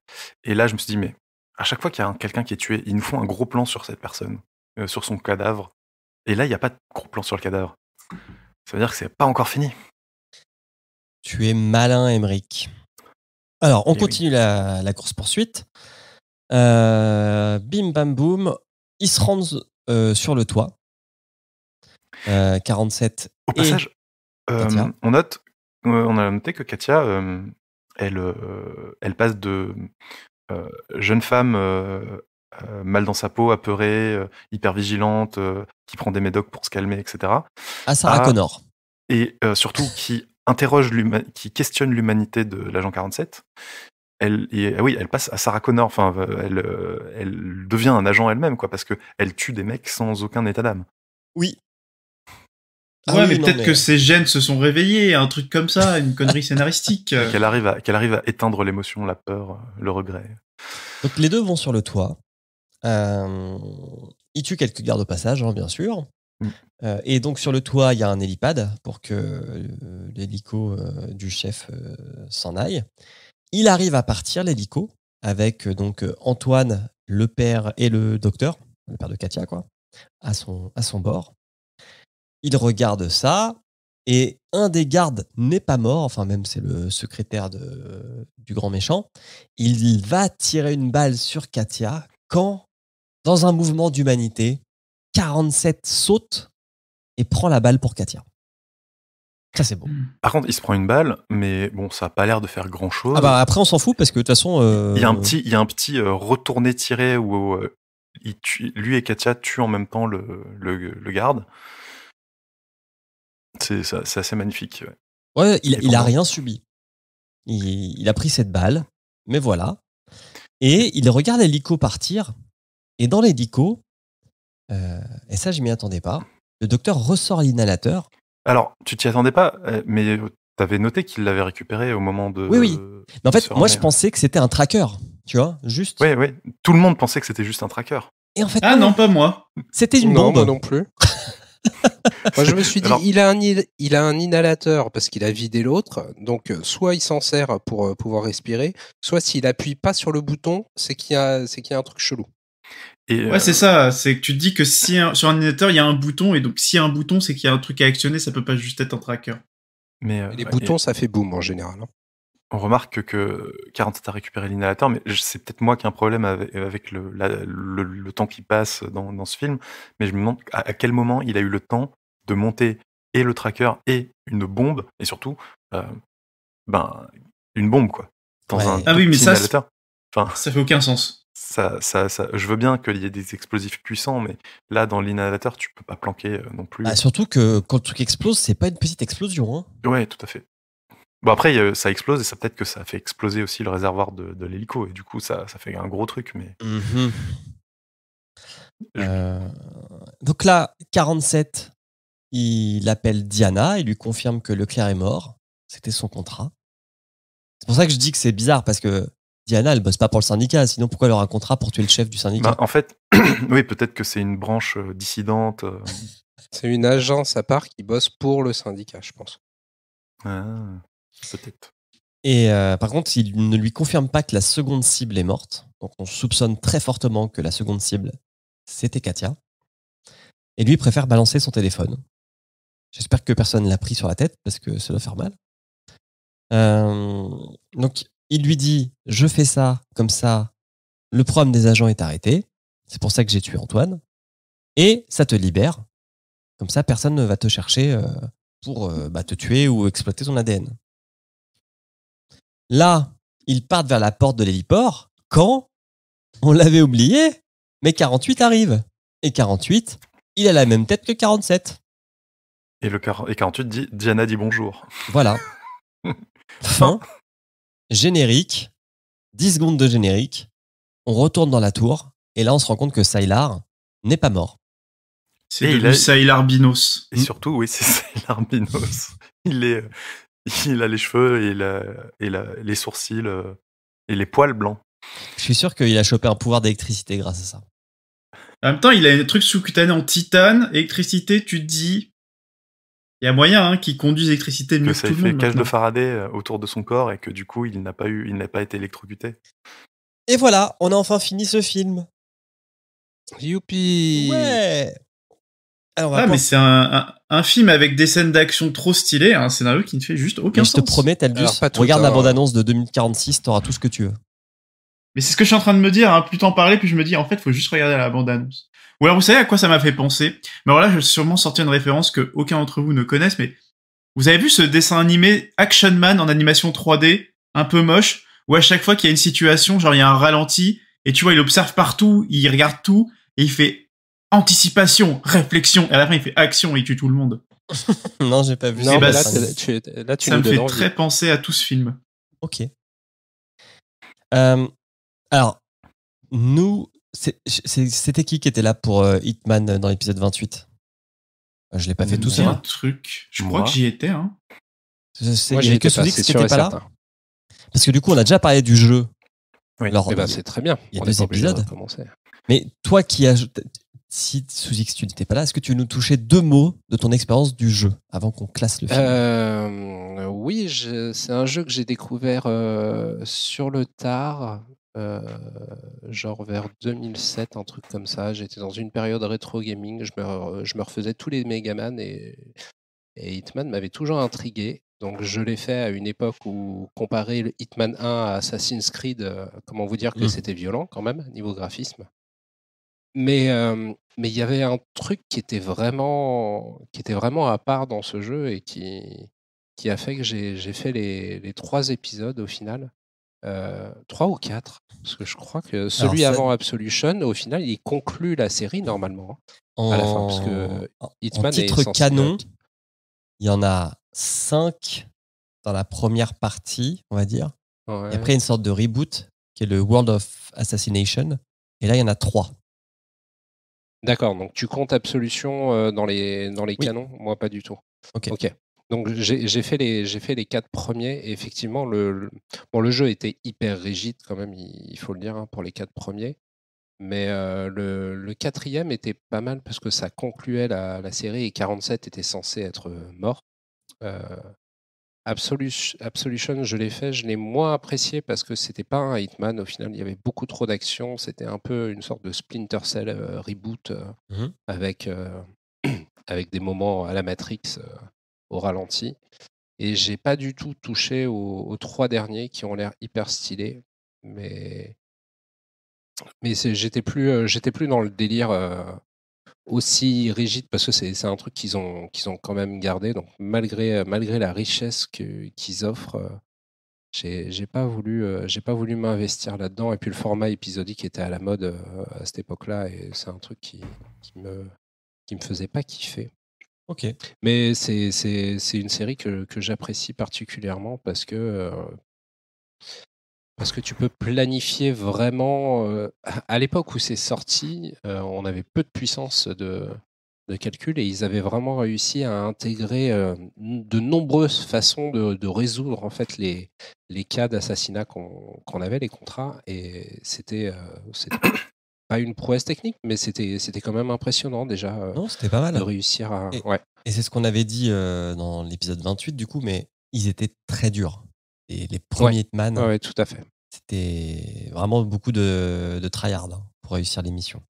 et là, je me suis dit, mais à chaque fois qu'il y a quelqu'un qui est tué, ils nous font un gros plan sur cette personne, euh, sur son cadavre. Et là, il n'y a pas de gros plan sur le cadavre. Ça veut dire que c'est pas encore fini. Tu es malin, émeric Alors, on eh continue la, la course-poursuite. bim bam boum, ils se rendent sur le toit. 47. Au passage, euh, on note, euh, on a noté que Katia, euh, elle, elle passe de jeune femme mal dans sa peau, apeurée, hyper vigilante, qui prend des médocs pour se calmer, etc. À Sarah Connor. Et surtout qui interroge, qui questionne l'humanité de l'agent 47. Elle, ah oui, elle passe à Sarah Connor. Enfin, elle, elle devient un agent elle-même, quoi, parce que elle tue des mecs sans aucun état d'âme. Oui, ah ouais, mais peut-être que ses euh, gènes se sont réveillés, un truc comme ça, une connerie scénaristique. *laughs* qu'elle arrive, à, éteindre l'émotion, la peur, le regret. Donc les deux vont sur le toit. Euh, ils tuent quelques gardes au passage, hein, bien sûr. Mm. Euh, et donc sur le toit, il y a un hélipad pour que l'hélico du chef s'en aille. Il arrive à partir, l'hélico, avec donc Antoine, le père et le docteur, le père de Katia, quoi, à son bord. Il regarde ça et un des gardes n'est pas mort, enfin même c'est le secrétaire de, du grand méchant. Il va tirer une balle sur Katia quand, dans un mouvement d'humanité, 47 saute et prend la balle pour Katia. Ça, c'est bon. Hmm. Par contre, il se prend une balle, mais bon, ça n'a pas l'air de faire grand chose. Ah bah après, on s'en fout parce que de toute façon. Euh, il y a un petit, il un petit euh, retourné tiré où, euh, il tue, lui et Katia tuent en même temps le, le garde c'est, assez magnifique. Ouais, il, il a rien subi. Il, a pris cette balle, mais voilà. Et il regarde l'hélico partir. Et dans l'hélico, euh, et ça, je m'y attendais pas, le docteur ressort l'inhalateur. Alors, tu t'y attendais pas, euh, mais tu avais noté qu'il l'avait récupéré au moment de. Oui, oui. Mais en fait, moi, je pensais que c'était un tracker. Tu vois, juste. Oui, oui. Tout le monde pensait que c'était juste un tracker. Et en fait. Ah non, pas moi. C'était une non, bombe. Moi non plus. *laughs* Moi, je me suis dit, il, a un, il a un inhalateur parce qu'il a vidé l'autre. Donc, euh, soit il s'en sert pour euh, pouvoir respirer, soit s'il appuie pas sur le bouton, c'est qu'il y, a, un truc chelou. ouais, euh, c'est ça. C'est que tu te dis que si sur un inhalateur il y a un bouton, et donc s'il y a un bouton, c'est qu'il y a un truc à actionner, ça peut pas juste être un tracker. Mais les boutons, ça fait boum en général. Hein on remarque que 47 a récupéré l'inhalateur, mais c'est peut-être moi qui ai un problème avec, le, le, temps qui passe dans, ce film, mais je me demande à, quel moment il a eu le temps de monter et le tracker et une bombe, et surtout, euh, ben, une bombe, quoi. Dans un ah oui, mais ça, enfin, ça fait aucun sens. Ça, ça, je veux bien qu'il y ait des explosifs puissants, mais là, dans l'inhalateur, tu peux pas planquer euh, non plus. Bah, surtout que quand le truc explose, c'est pas une petite explosion. Hein. Ouais, tout à fait. Bon, après, ça explose et ça peut-être que ça fait exploser aussi le réservoir de, l'hélico. Et du coup, ça, ça, fait un gros truc. Mais... Mhm. Euh, donc là, 47, il appelle Diana et lui confirme que Leclerc est mort. C'était son contrat. C'est pour ça que je dis que c'est bizarre parce que Diana, elle bosse pas pour le syndicat. Sinon, pourquoi elle aura un contrat pour tuer le chef du syndicat ben, En fait, *coughs* oui, peut-être que c'est une branche euh, dissidente. Euh. c'est une agence à part qui bosse pour le syndicat, je pense. Ah. Et euh, par contre, il ne lui confirme pas que la seconde cible est morte. Donc on soupçonne très fortement que la seconde cible, c'était Katia. Et lui préfère balancer son téléphone. J'espère que personne l'a pris sur la tête parce que ça doit faire mal. Euh, donc il lui dit Je fais ça, comme ça, le problème des agents est arrêté. C'est pour ça que j'ai tué Antoine. Et ça te libère. Comme ça, personne ne va te chercher euh, pour bah, te tuer ou exploiter ton ADN. Là, ils partent vers la porte de l'héliport quand on l'avait oublié, mais 48 arrive. Et 48, il a la même tête que 47. Et, le et 48 dit Diana dit bonjour. Voilà. *laughs* fin. Générique. 10 secondes de générique. On retourne dans la tour. Et là, on se rend compte que Sailar n'est pas mort. C'est Sailar Binos. Et surtout, oui, c'est *laughs* Sailar Binos. Il est, euh, *laughs* il a les cheveux et, et les sourcils euh, et les poils blancs. Je suis sûr qu'il a chopé un pouvoir d'électricité grâce à ça. En même temps, il a un truc sous-cutané en titane, électricité, tu te dis. Il y a moyen hein, qu'il conduise l'électricité mieux que, tout fait le monde. cage de Faraday euh, autour de son corps et que du coup, il n'a pas, eu, il n'a pas été électrocuté. Et voilà, on a enfin fini ce film. Youpi ah, mais c'est un, un, film avec des scènes d'action trop stylées, un scénario qui ne fait juste aucun sens. Je te promets, Talbus, regarde la bande-annonce de 2046, t'auras tout ce que tu veux. Mais c'est ce que je suis en train de me dire, hein. plus t'en parler, plus je me dis, en fait, faut juste regarder la bande-annonce. Ou alors, vous savez à quoi ça m'a fait penser Mais alors là, je vais sûrement sortir une référence que aucun d'entre vous ne connaisse, mais vous avez vu ce dessin animé Action Man en animation 3D, un peu moche, où à chaque fois qu'il y a une situation, genre il y a un ralenti, et tu vois, il observe partout, il regarde tout, et il fait anticipation, réflexion, et à la fin il fait action et il tue tout le monde. *laughs* non, j'ai pas vu. ça. Bah, ça me fait très penser à tout ce film. Ok. Euh, alors, nous, c'était qui qui était là pour euh, Hitman dans l'épisode 28 ah, Je l'ai pas fait tout seul. un hein. truc. Je crois que j'y étais. Hein. Moi, que tu pas, pas là. Parce que du coup, on a déjà parlé du jeu. Oui, eh ben, c'est très bien. Il y a deux épisodes. Mais toi qui as si sous X tu n'étais pas là, est-ce que tu nous touchais deux mots de ton expérience du jeu avant qu'on classe le film euh, Oui, c'est un jeu que j'ai découvert euh, sur le tard, euh, genre vers 2007, un truc comme ça. J'étais dans une période rétro gaming, je me, refaisais tous les Megaman et, et Hitman m'avait toujours intrigué. Donc je l'ai fait à une époque où comparer le Hitman 1 à Assassin's Creed, comment vous dire que hmm. c'était violent quand même, niveau graphisme. Mais mais il y avait un truc qui était vraiment qui était vraiment à part dans ce jeu et qui qui a fait que j'ai fait les, les, trois épisodes au final. trois ou quatre, parce que je crois que celui avant Absolution, au final, il conclut la série normalement en... Hein, à la fin, parce que titre canon, il y en a cinq dans la première partie, on va dire. Et après, une sorte de reboot qui est le World of Assassination. Et là, il y en a trois. D'accord, donc tu comptes absolution dans les, dans les canons Moi, pas du tout. Ok. Donc j'ai fait, les, fait les quatre premiers et effectivement, le, bon, le jeu était hyper rigide quand même, il, faut le dire, hein, pour les quatre premiers. Mais le, quatrième était pas mal parce que ça concluait la, série et 47 était censé être mort. Absolution, je l'ai fait, je l'ai moins apprécié parce que c'était pas un Hitman. Au final, il y avait beaucoup trop d'action. C'était un peu une sorte de Splinter Cell euh, reboot euh, mhm. avec, euh, *clears throat* avec des moments à la Matrix au ralenti. Et j'ai pas du tout touché aux, trois derniers qui ont l'air hyper stylés. Mais, mais j'étais plus, j'étais plus dans le délire aussi rigide parce que c'est un truc qu'ils ont, qu'ils ont quand même gardé. Donc malgré, euh, malgré la richesse qu'ils offrent, euh, j'ai pas voulu, euh, j'ai pas voulu m'investir là-dedans. Et puis le format épisodique était à la mode à cette époque-là et c'est un truc qui, qui, me, qui me faisait pas kiffer. Ok. Mais c'est une série que, que j'apprécie particulièrement parce que parce que tu peux planifier vraiment. Euh, à l'époque où c'est sorti, euh, on avait peu de puissance de, calcul et ils avaient vraiment réussi à intégrer euh, de nombreuses façons de, résoudre en fait les, cas d'assassinat qu'on avait, les contrats. Et c'était *coughs* pas une prouesse technique, mais c'était quand même impressionnant déjà de réussir à. Et c'est ce qu'on avait dit dans l'épisode 28, du coup, mais ils étaient très durs les, premiers de Hitman. Oui, ouais, tout à fait. C'était vraiment beaucoup de, de tryhard hein, pour réussir les missions.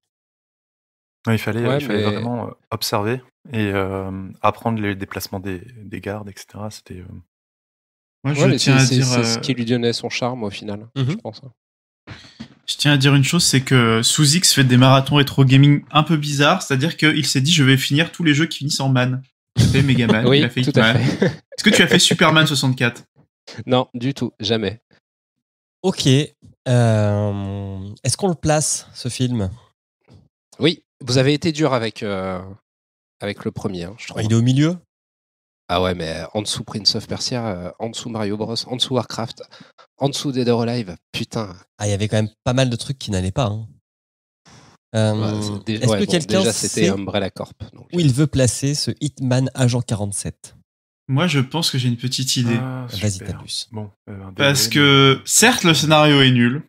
Il fallait, vraiment euh, observer et euh, apprendre les déplacements des, gardes, etc. C'était. Euh, je tiens à dire. C'est ce qui lui donnait son charme au final, je mhm. pense. Hein. Je tiens à dire une chose, c'est que Sous fait des marathons rétro gaming un peu bizarres, c'est-à-dire qu'il s'est dit je vais finir tous les jeux qui finissent en man. Il a fait Megaman, *laughs* oui, il a fait Hitman. Est-ce que tu as fait Superman 64 non, du tout, jamais. Ok. Euh, est-ce qu'on le place, ce film Oui, vous avez été dur avec, euh, avec le premier, hein, je trouve. Il est au milieu Ah ouais, mais en dessous Prince of Persia, euh, en dessous Mario Bros, en dessous Warcraft, en dessous Dead or Alive, putain. Ah, il y avait quand même pas mal de trucs qui n'allaient pas. Est-ce que quelqu'un c'était Corp. Où il veut placer ce Hitman Agent 47 moi, je pense que j'ai une petite idée. Ah, Vas-y, Bon, euh, Parce que, certes, le scénario est nul.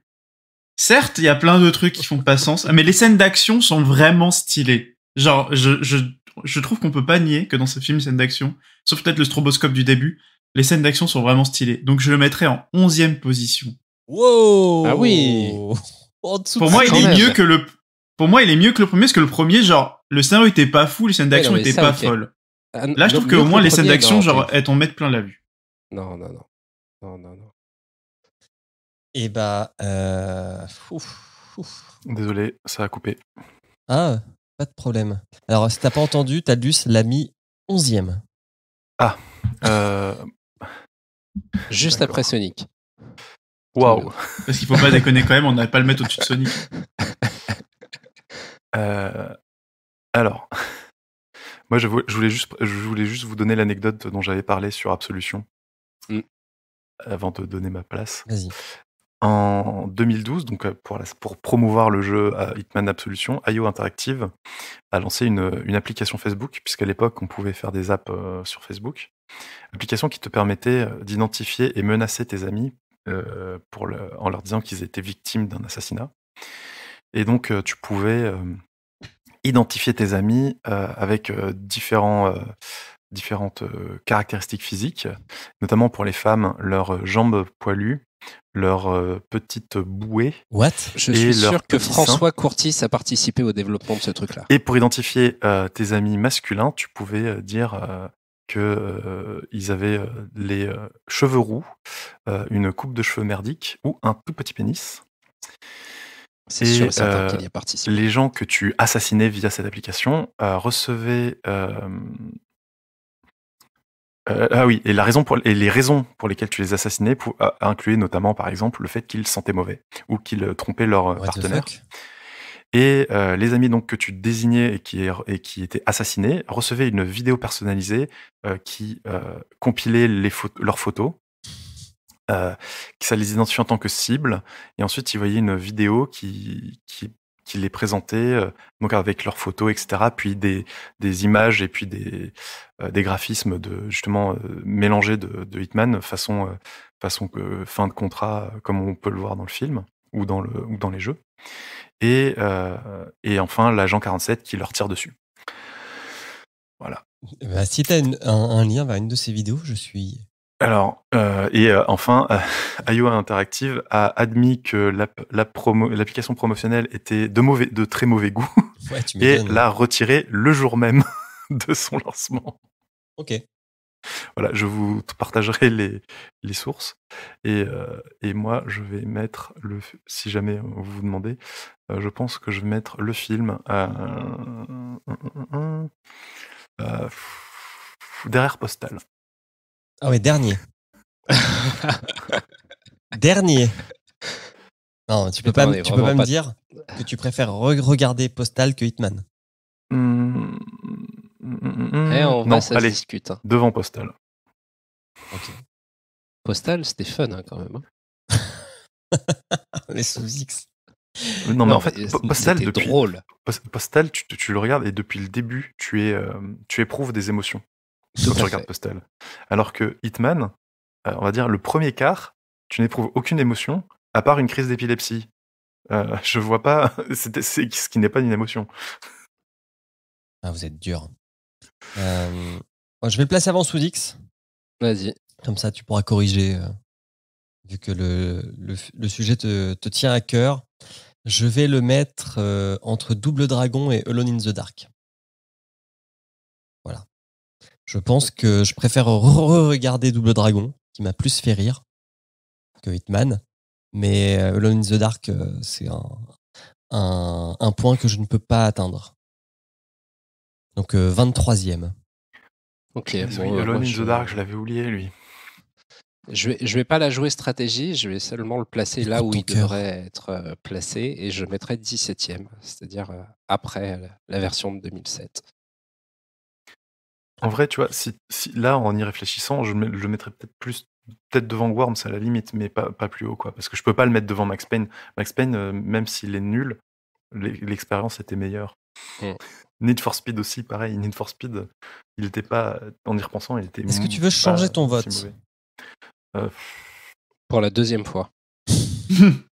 Certes, il y a plein de trucs qui font pas sens. Mais les scènes d'action sont vraiment stylées. Genre, je, je, je trouve qu'on peut pas nier que dans ce film, scènes d'action, sauf peut-être le stroboscope du début, les scènes d'action sont vraiment stylées. Donc, je le mettrai en 11 position. Wow! Ah oui! Pour moi, il est mieux que le, pour moi, il est mieux que le premier, parce que le premier, genre, le scénario était pas fou, les scènes d'action étaient pas folles. Ah, Là, je trouve qu'au moins les scènes d'action, genre, elles t'en mettent plein la vue. Non, non, non. Non, non, Et eh bah. Euh, Désolé, ça a coupé. Ah, pas de problème. Alors, si t'as pas entendu, Tadus l'a mis 11 Ah. Euh. Juste après Sonic. Waouh. Parce qu'il faut pas déconner quand même, on n'allait pas le mettre au-dessus de Sonic. Euh, alors. Moi, je voulais juste, je voulais juste vous donner l'anecdote dont j'avais parlé sur Absolution mm. avant de donner ma place. Vas-y. En 2012, donc euh, pour, promouvoir le jeu Hitman Absolution, IO Interactive a lancé une, application Facebook, puisqu'à l'époque on pouvait faire des apps euh, sur Facebook. Application qui te permettait euh, d'identifier et menacer tes amis en leur disant qu'ils étaient victimes d'un assassinat. Et donc tu pouvais identifier tes amis euh, avec euh, différents, euh, différentes caractéristiques physiques, notamment pour les femmes, leurs jambes poilues, leurs petites bouées. What Je suis sûr que François Courtis a participé au développement de ce truc-là. Et pour identifier tes amis masculins, tu pouvais dire qu'ils avaient les cheveux roux, une coupe de cheveux merdique ou un tout petit pénis. C'est Les gens que tu assassinais via cette application euh, recevaient. Euh, euh, ah oui, et, la raison les raisons pour lesquelles tu les assassinais pour, incluaient notamment, par exemple, le fait qu'ils sentaient mauvais ou qu'ils trompaient leur partenaire. Et les amis donc que tu désignais et qui, qui étaient assassinés recevaient une vidéo personnalisée qui compilait les leurs photos euh, qui ça les identifie en tant que cible. Et ensuite, ils voyaient une vidéo qui, qui, les présentait, euh, donc avec leurs photos, etc. Puis des, images et puis des, euh, des graphismes de justement mélangés de, Hitman façon, façon fin de contrat, comme on peut le voir dans le film ou dans, le, dans les jeux. Et, enfin, l'agent 47 qui leur tire dessus. Voilà. Eh ben, si tu as un lien vers une de ces vidéos, je suis alors, et enfin, Iowa Interactive a admis que l'application promotionnelle était de, très mauvais goût et l'a retirée le jour même de son lancement. Ok. Voilà, je vous partagerai les, sources. Et, et, moi, je vais mettre le. Si jamais vous vous demandez, je pense que je vais mettre le film. derrière Postal. Ah mais dernier. dernier. Non, tu peux pas, tu peux pas me dire que tu préfères regarder Postal que Hitman. Hmm. Eh, on allez, discute. Hein. Devant Postal. Postal, c'était fun hein, quand même. Hein. Les *laughs* sous-X. Non, mais en fait, Postal, drôle. Postal, tu, le regardes et depuis le début, tu, es, euh, tu éprouves des émotions. Alors que Hitman, euh, on va dire le premier quart, tu n'éprouves aucune émotion à part une crise d'épilepsie. Euh, je vois pas, *laughs* c'est ce qui n'est pas une émotion. Ah, vous êtes dur. Euh, oh, je vais le placer avant sous X. Vas-y. Comme ça, tu pourras corriger, vu que le, sujet te, te, tient à cœur. Je vais le mettre entre Double Dragon et Alone in the Dark. Je pense que je préfère re-regarder Double Dragon, qui m'a plus fait rire que Hitman. Mais euh, Alone in the Dark, euh, c'est un, point que je ne peux pas atteindre. Donc 23e. Euh, ok. in the Dark, je l'avais oublié, lui. Je vais, vais pas la jouer stratégie, je vais seulement le placer là où il devrait être placé et je mettrai 17ème, c'est-à-dire après la version de 2007. En vrai, tu vois, si, là, en y réfléchissant, je, le mettrais peut-être plus peut-être devant Worms à la limite, mais pas, plus haut, quoi. Parce que je peux pas le mettre devant Max Payne. Max Payne, euh, même s'il est nul, l'expérience était meilleure. Mm. Need for Speed aussi, pareil. Need for Speed, il était pas, en y repensant, il était. Est-ce que tu veux changer ton vote euh, Pour la deuxième fois. *laughs*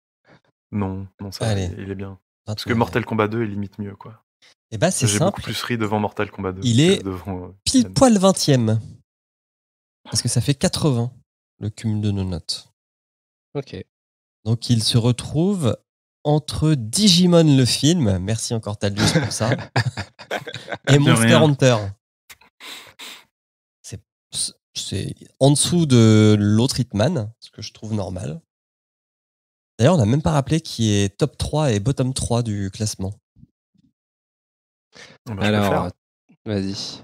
non, non, ça, Allez. il est bien. Parce que Mortal Kombat 2 est limite mieux, quoi. Eh ben, c'est beaucoup plus ri devant Mortal Kombat 2. Il est euh, pile poil 20 e Parce que ça fait 80, le cumul de nos notes. Ok. Donc, il se retrouve entre Digimon le film, merci encore Taldus pour ça, *laughs* et Monster Hunter. c'est en dessous de l'autre Hitman, ce que je trouve normal. D'ailleurs, on n'a même pas rappelé qui est top 3 et bottom 3 du classement. Ah bah, Alors, euh, vas-y.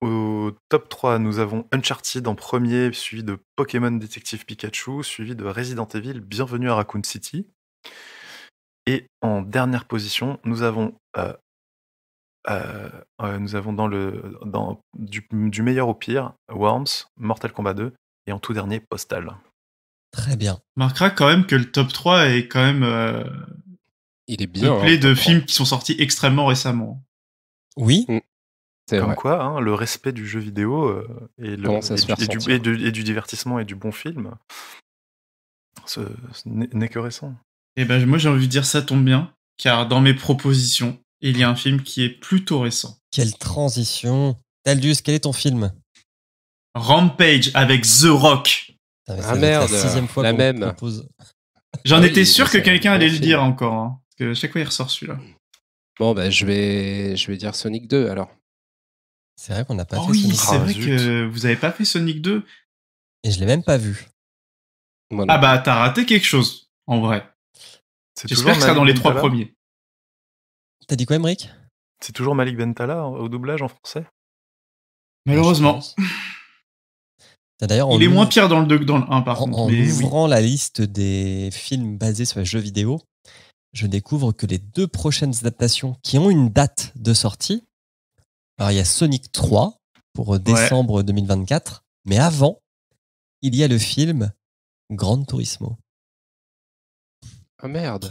Au top 3, nous avons Uncharted en premier, suivi de Pokémon Détective Pikachu, suivi de Resident Evil Bienvenue à Raccoon City. Et en dernière position, nous avons, euh, euh, nous avons dans le, dans, du, meilleur au pire Worms, Mortal Kombat 2 et en tout dernier Postal. Très bien. Marquera quand même que le top 3 est quand même il est bien. Peuplé hein, de films qui sont sortis extrêmement récemment. Oui. Mm. Comme quoi, hein, le respect du jeu vidéo euh, et, du, divertissement et du bon film ce, n'est que récent. Et eh ben moi j'ai envie de dire ça tombe bien, car dans mes propositions, il y a un film qui est plutôt récent. Quelle transition Taldus, quel est ton film Rampage avec The Rock. Ah, merde, la, même. J'en ah étais sûr que quelqu'un allait le dire encore. Hein. Parce que chaque fois, il ressort celui-là. Bon, ben je vais, je vais dire Sonic 2 alors. C'est vrai qu'on n'a ah ah, pas fait Sonic 2. C'est vrai que vous n'avez pas fait Sonic 2. Et je l'ai même pas vu. Ah bah, t'as raté quelque chose, en vrai. J'espère que ça dans les trois premiers. T'as dit quoi, Emmerich C'est toujours Malik Bentala hein, au doublage en français Malheureusement. Ah, d'ailleurs, il est moins pire dans le dans le 1, par contre. En ouvrant la liste des films basés sur les jeux vidéo, je découvre que les deux prochaines adaptations qui ont une date de sortie, alors il y a Sonic 3 pour euh, décembre 2024, mais avant, il y a le film Grand Turismo. Ah merde.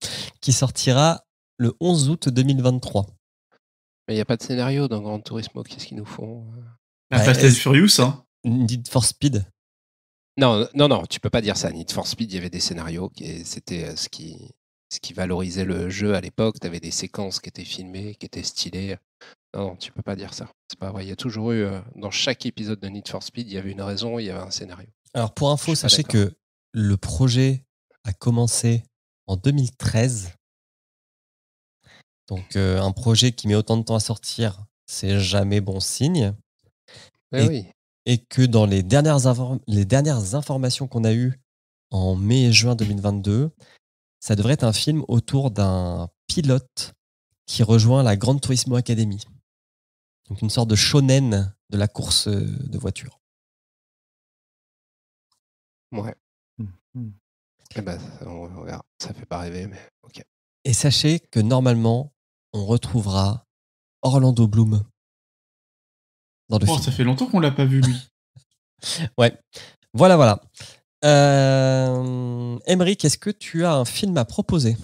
*laughs* qui sortira le 11 août 2023. Mais il n'y a pas de scénario dans Grand Turismo, qu'est-ce qu'ils nous font La euh? ah, bah, Fast and Furious, hein. Need for Speed. Non, non, non, tu peux pas dire ça. Need for Speed, il y avait des scénarios, et c'était euh, ce qui, ce qui valorisait le jeu à l'époque. Tu avais des séquences qui étaient filmées, qui étaient stylées. Non, tu peux pas dire ça. C'est pas vrai. Il y a toujours eu, euh, dans chaque épisode de Need for Speed, il y avait une raison, il y avait un scénario. Alors pour info, sachez que le projet a commencé en 2013. Donc euh, un projet qui met autant de temps à sortir, c'est jamais bon signe. Eh et, que dans les dernières informations qu'on a eues en mai et juin 2022, ça devrait être un film autour d'un pilote qui rejoint la Grande Turismo Academy. Donc une sorte de shonen de la course euh, de voiture. Ouais. Mm-hmm. Eh ben, on, Ça fait pas rêver, mais ok. Et sachez que normalement, on retrouvera Orlando Bloom dans le oh, Ça fait longtemps qu'on l'a pas vu, lui. *laughs* ouais. Voilà, voilà. Euh, Emeric, est-ce que tu as un film à proposer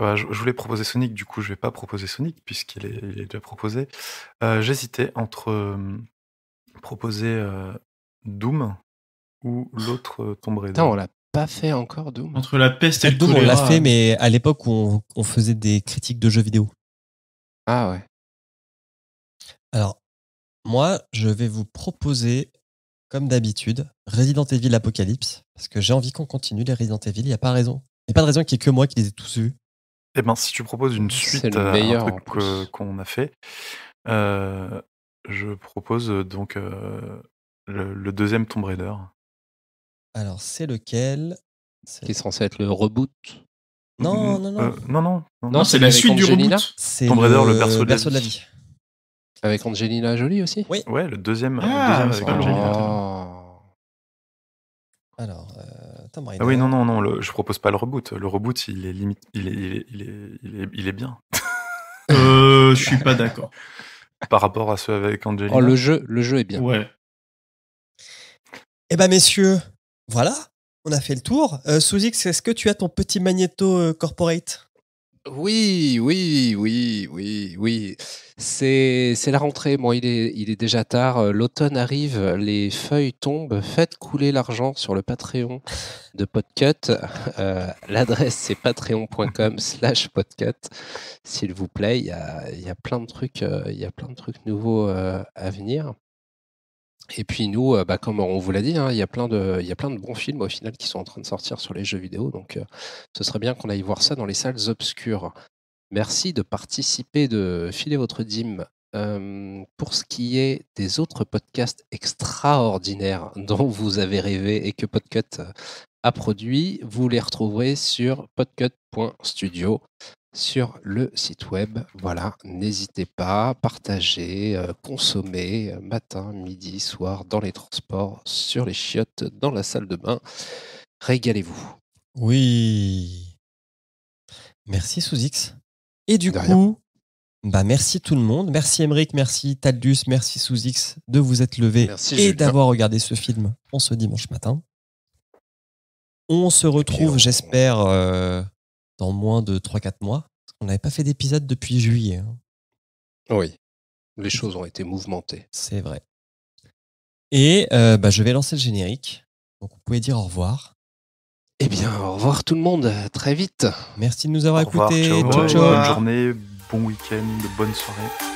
euh, je, voulais proposer Sonic, du coup je vais pas proposer Sonic puisqu'il est, déjà proposé. Euh, j'hésitais entre euh, proposer Doom ou l'autre Tomb Raider. Non, on l'a pas fait encore Doom. Entre la peste et le Doom, on l'a fait, mais à l'époque où on, on faisait des critiques de jeux vidéo. Ah ouais. Alors moi, je vais vous proposer comme d'habitude, Resident Evil Apocalypse, parce que j'ai envie qu'on continue les Resident Evil, il n'y a pas raison. Il n'y a pas de raison qu'il n'y ait que moi qui les ai tous vus. Eh ben, si tu proposes une suite à un truc qu'on a fait, euh, je propose euh, donc euh, le, deuxième Tomb Raider. Alors, c'est lequel Qui est censé être le reboot non non non. non, non, non. c'est la suite du reboot. Tomb Raider, le, perso de la vie. Avec Angelina Jolie aussi Oui. Ouais, le deuxième, ah, avec Angelina. Oh. Alors, euh, Ah oui, non, non, non, le, je propose pas le reboot. Le reboot, il est, limite, il est, bien. *laughs* euh, je suis pas d'accord. *laughs* Par rapport à ceux avec Angelina. Oh, le jeu, le jeu est bien. Ouais. Eh ben, messieurs, voilà, on a fait le tour. Euh, Souzix, est-ce que tu as ton petit magnéto euh, corporate oui, oui, oui, oui, oui. C'est la rentrée. Moi, il est, il est déjà tard. Euh, l'automne arrive, les feuilles tombent. Faites couler l'argent sur le Patreon de Podcut. Euh, l'adresse, c'est patreon.com slash podcut. S'il vous plaît, il y a, il y, a plein de trucs, euh, il y a plein de trucs nouveaux à venir. Et puis nous, euh, bah, comme on vous l'a dit, hein, il y, a plein de, y a plein de bons films au final qui sont en train de sortir sur les jeux vidéo, donc euh, ce serait bien qu'on aille voir ça dans les salles obscures. Merci de participer, de filer votre dîme. Euh, pour ce qui est des autres podcasts extraordinaires *laughs* dont vous avez rêvé et que Podcut a produit, vous les retrouverez sur podcut.studio sur le site web. Voilà, n'hésitez pas, partagez, euh, consommer euh, matin, midi, soir, dans les transports, sur les chiottes, dans la salle de bain. Régalez-vous. Oui. Merci Sous-X. Et du coup, bah merci tout le monde. Merci Emeric, merci Taldus merci Sous-X de vous être levé et d'avoir regardé ce film en ce dimanche matin. On se retrouve, j'espère, euh, dans moins de 3-4 mois. On n'avait pas fait d'épisode depuis juillet. Hein. Oui, les choses ont été mouvementées. C'est vrai. Et euh, bah, je vais lancer le générique. Donc vous pouvez dire au revoir. Eh bien, au revoir tout le monde, très vite. Merci de nous avoir écoutés. Bonne journée, bon week-end, bonne soirée.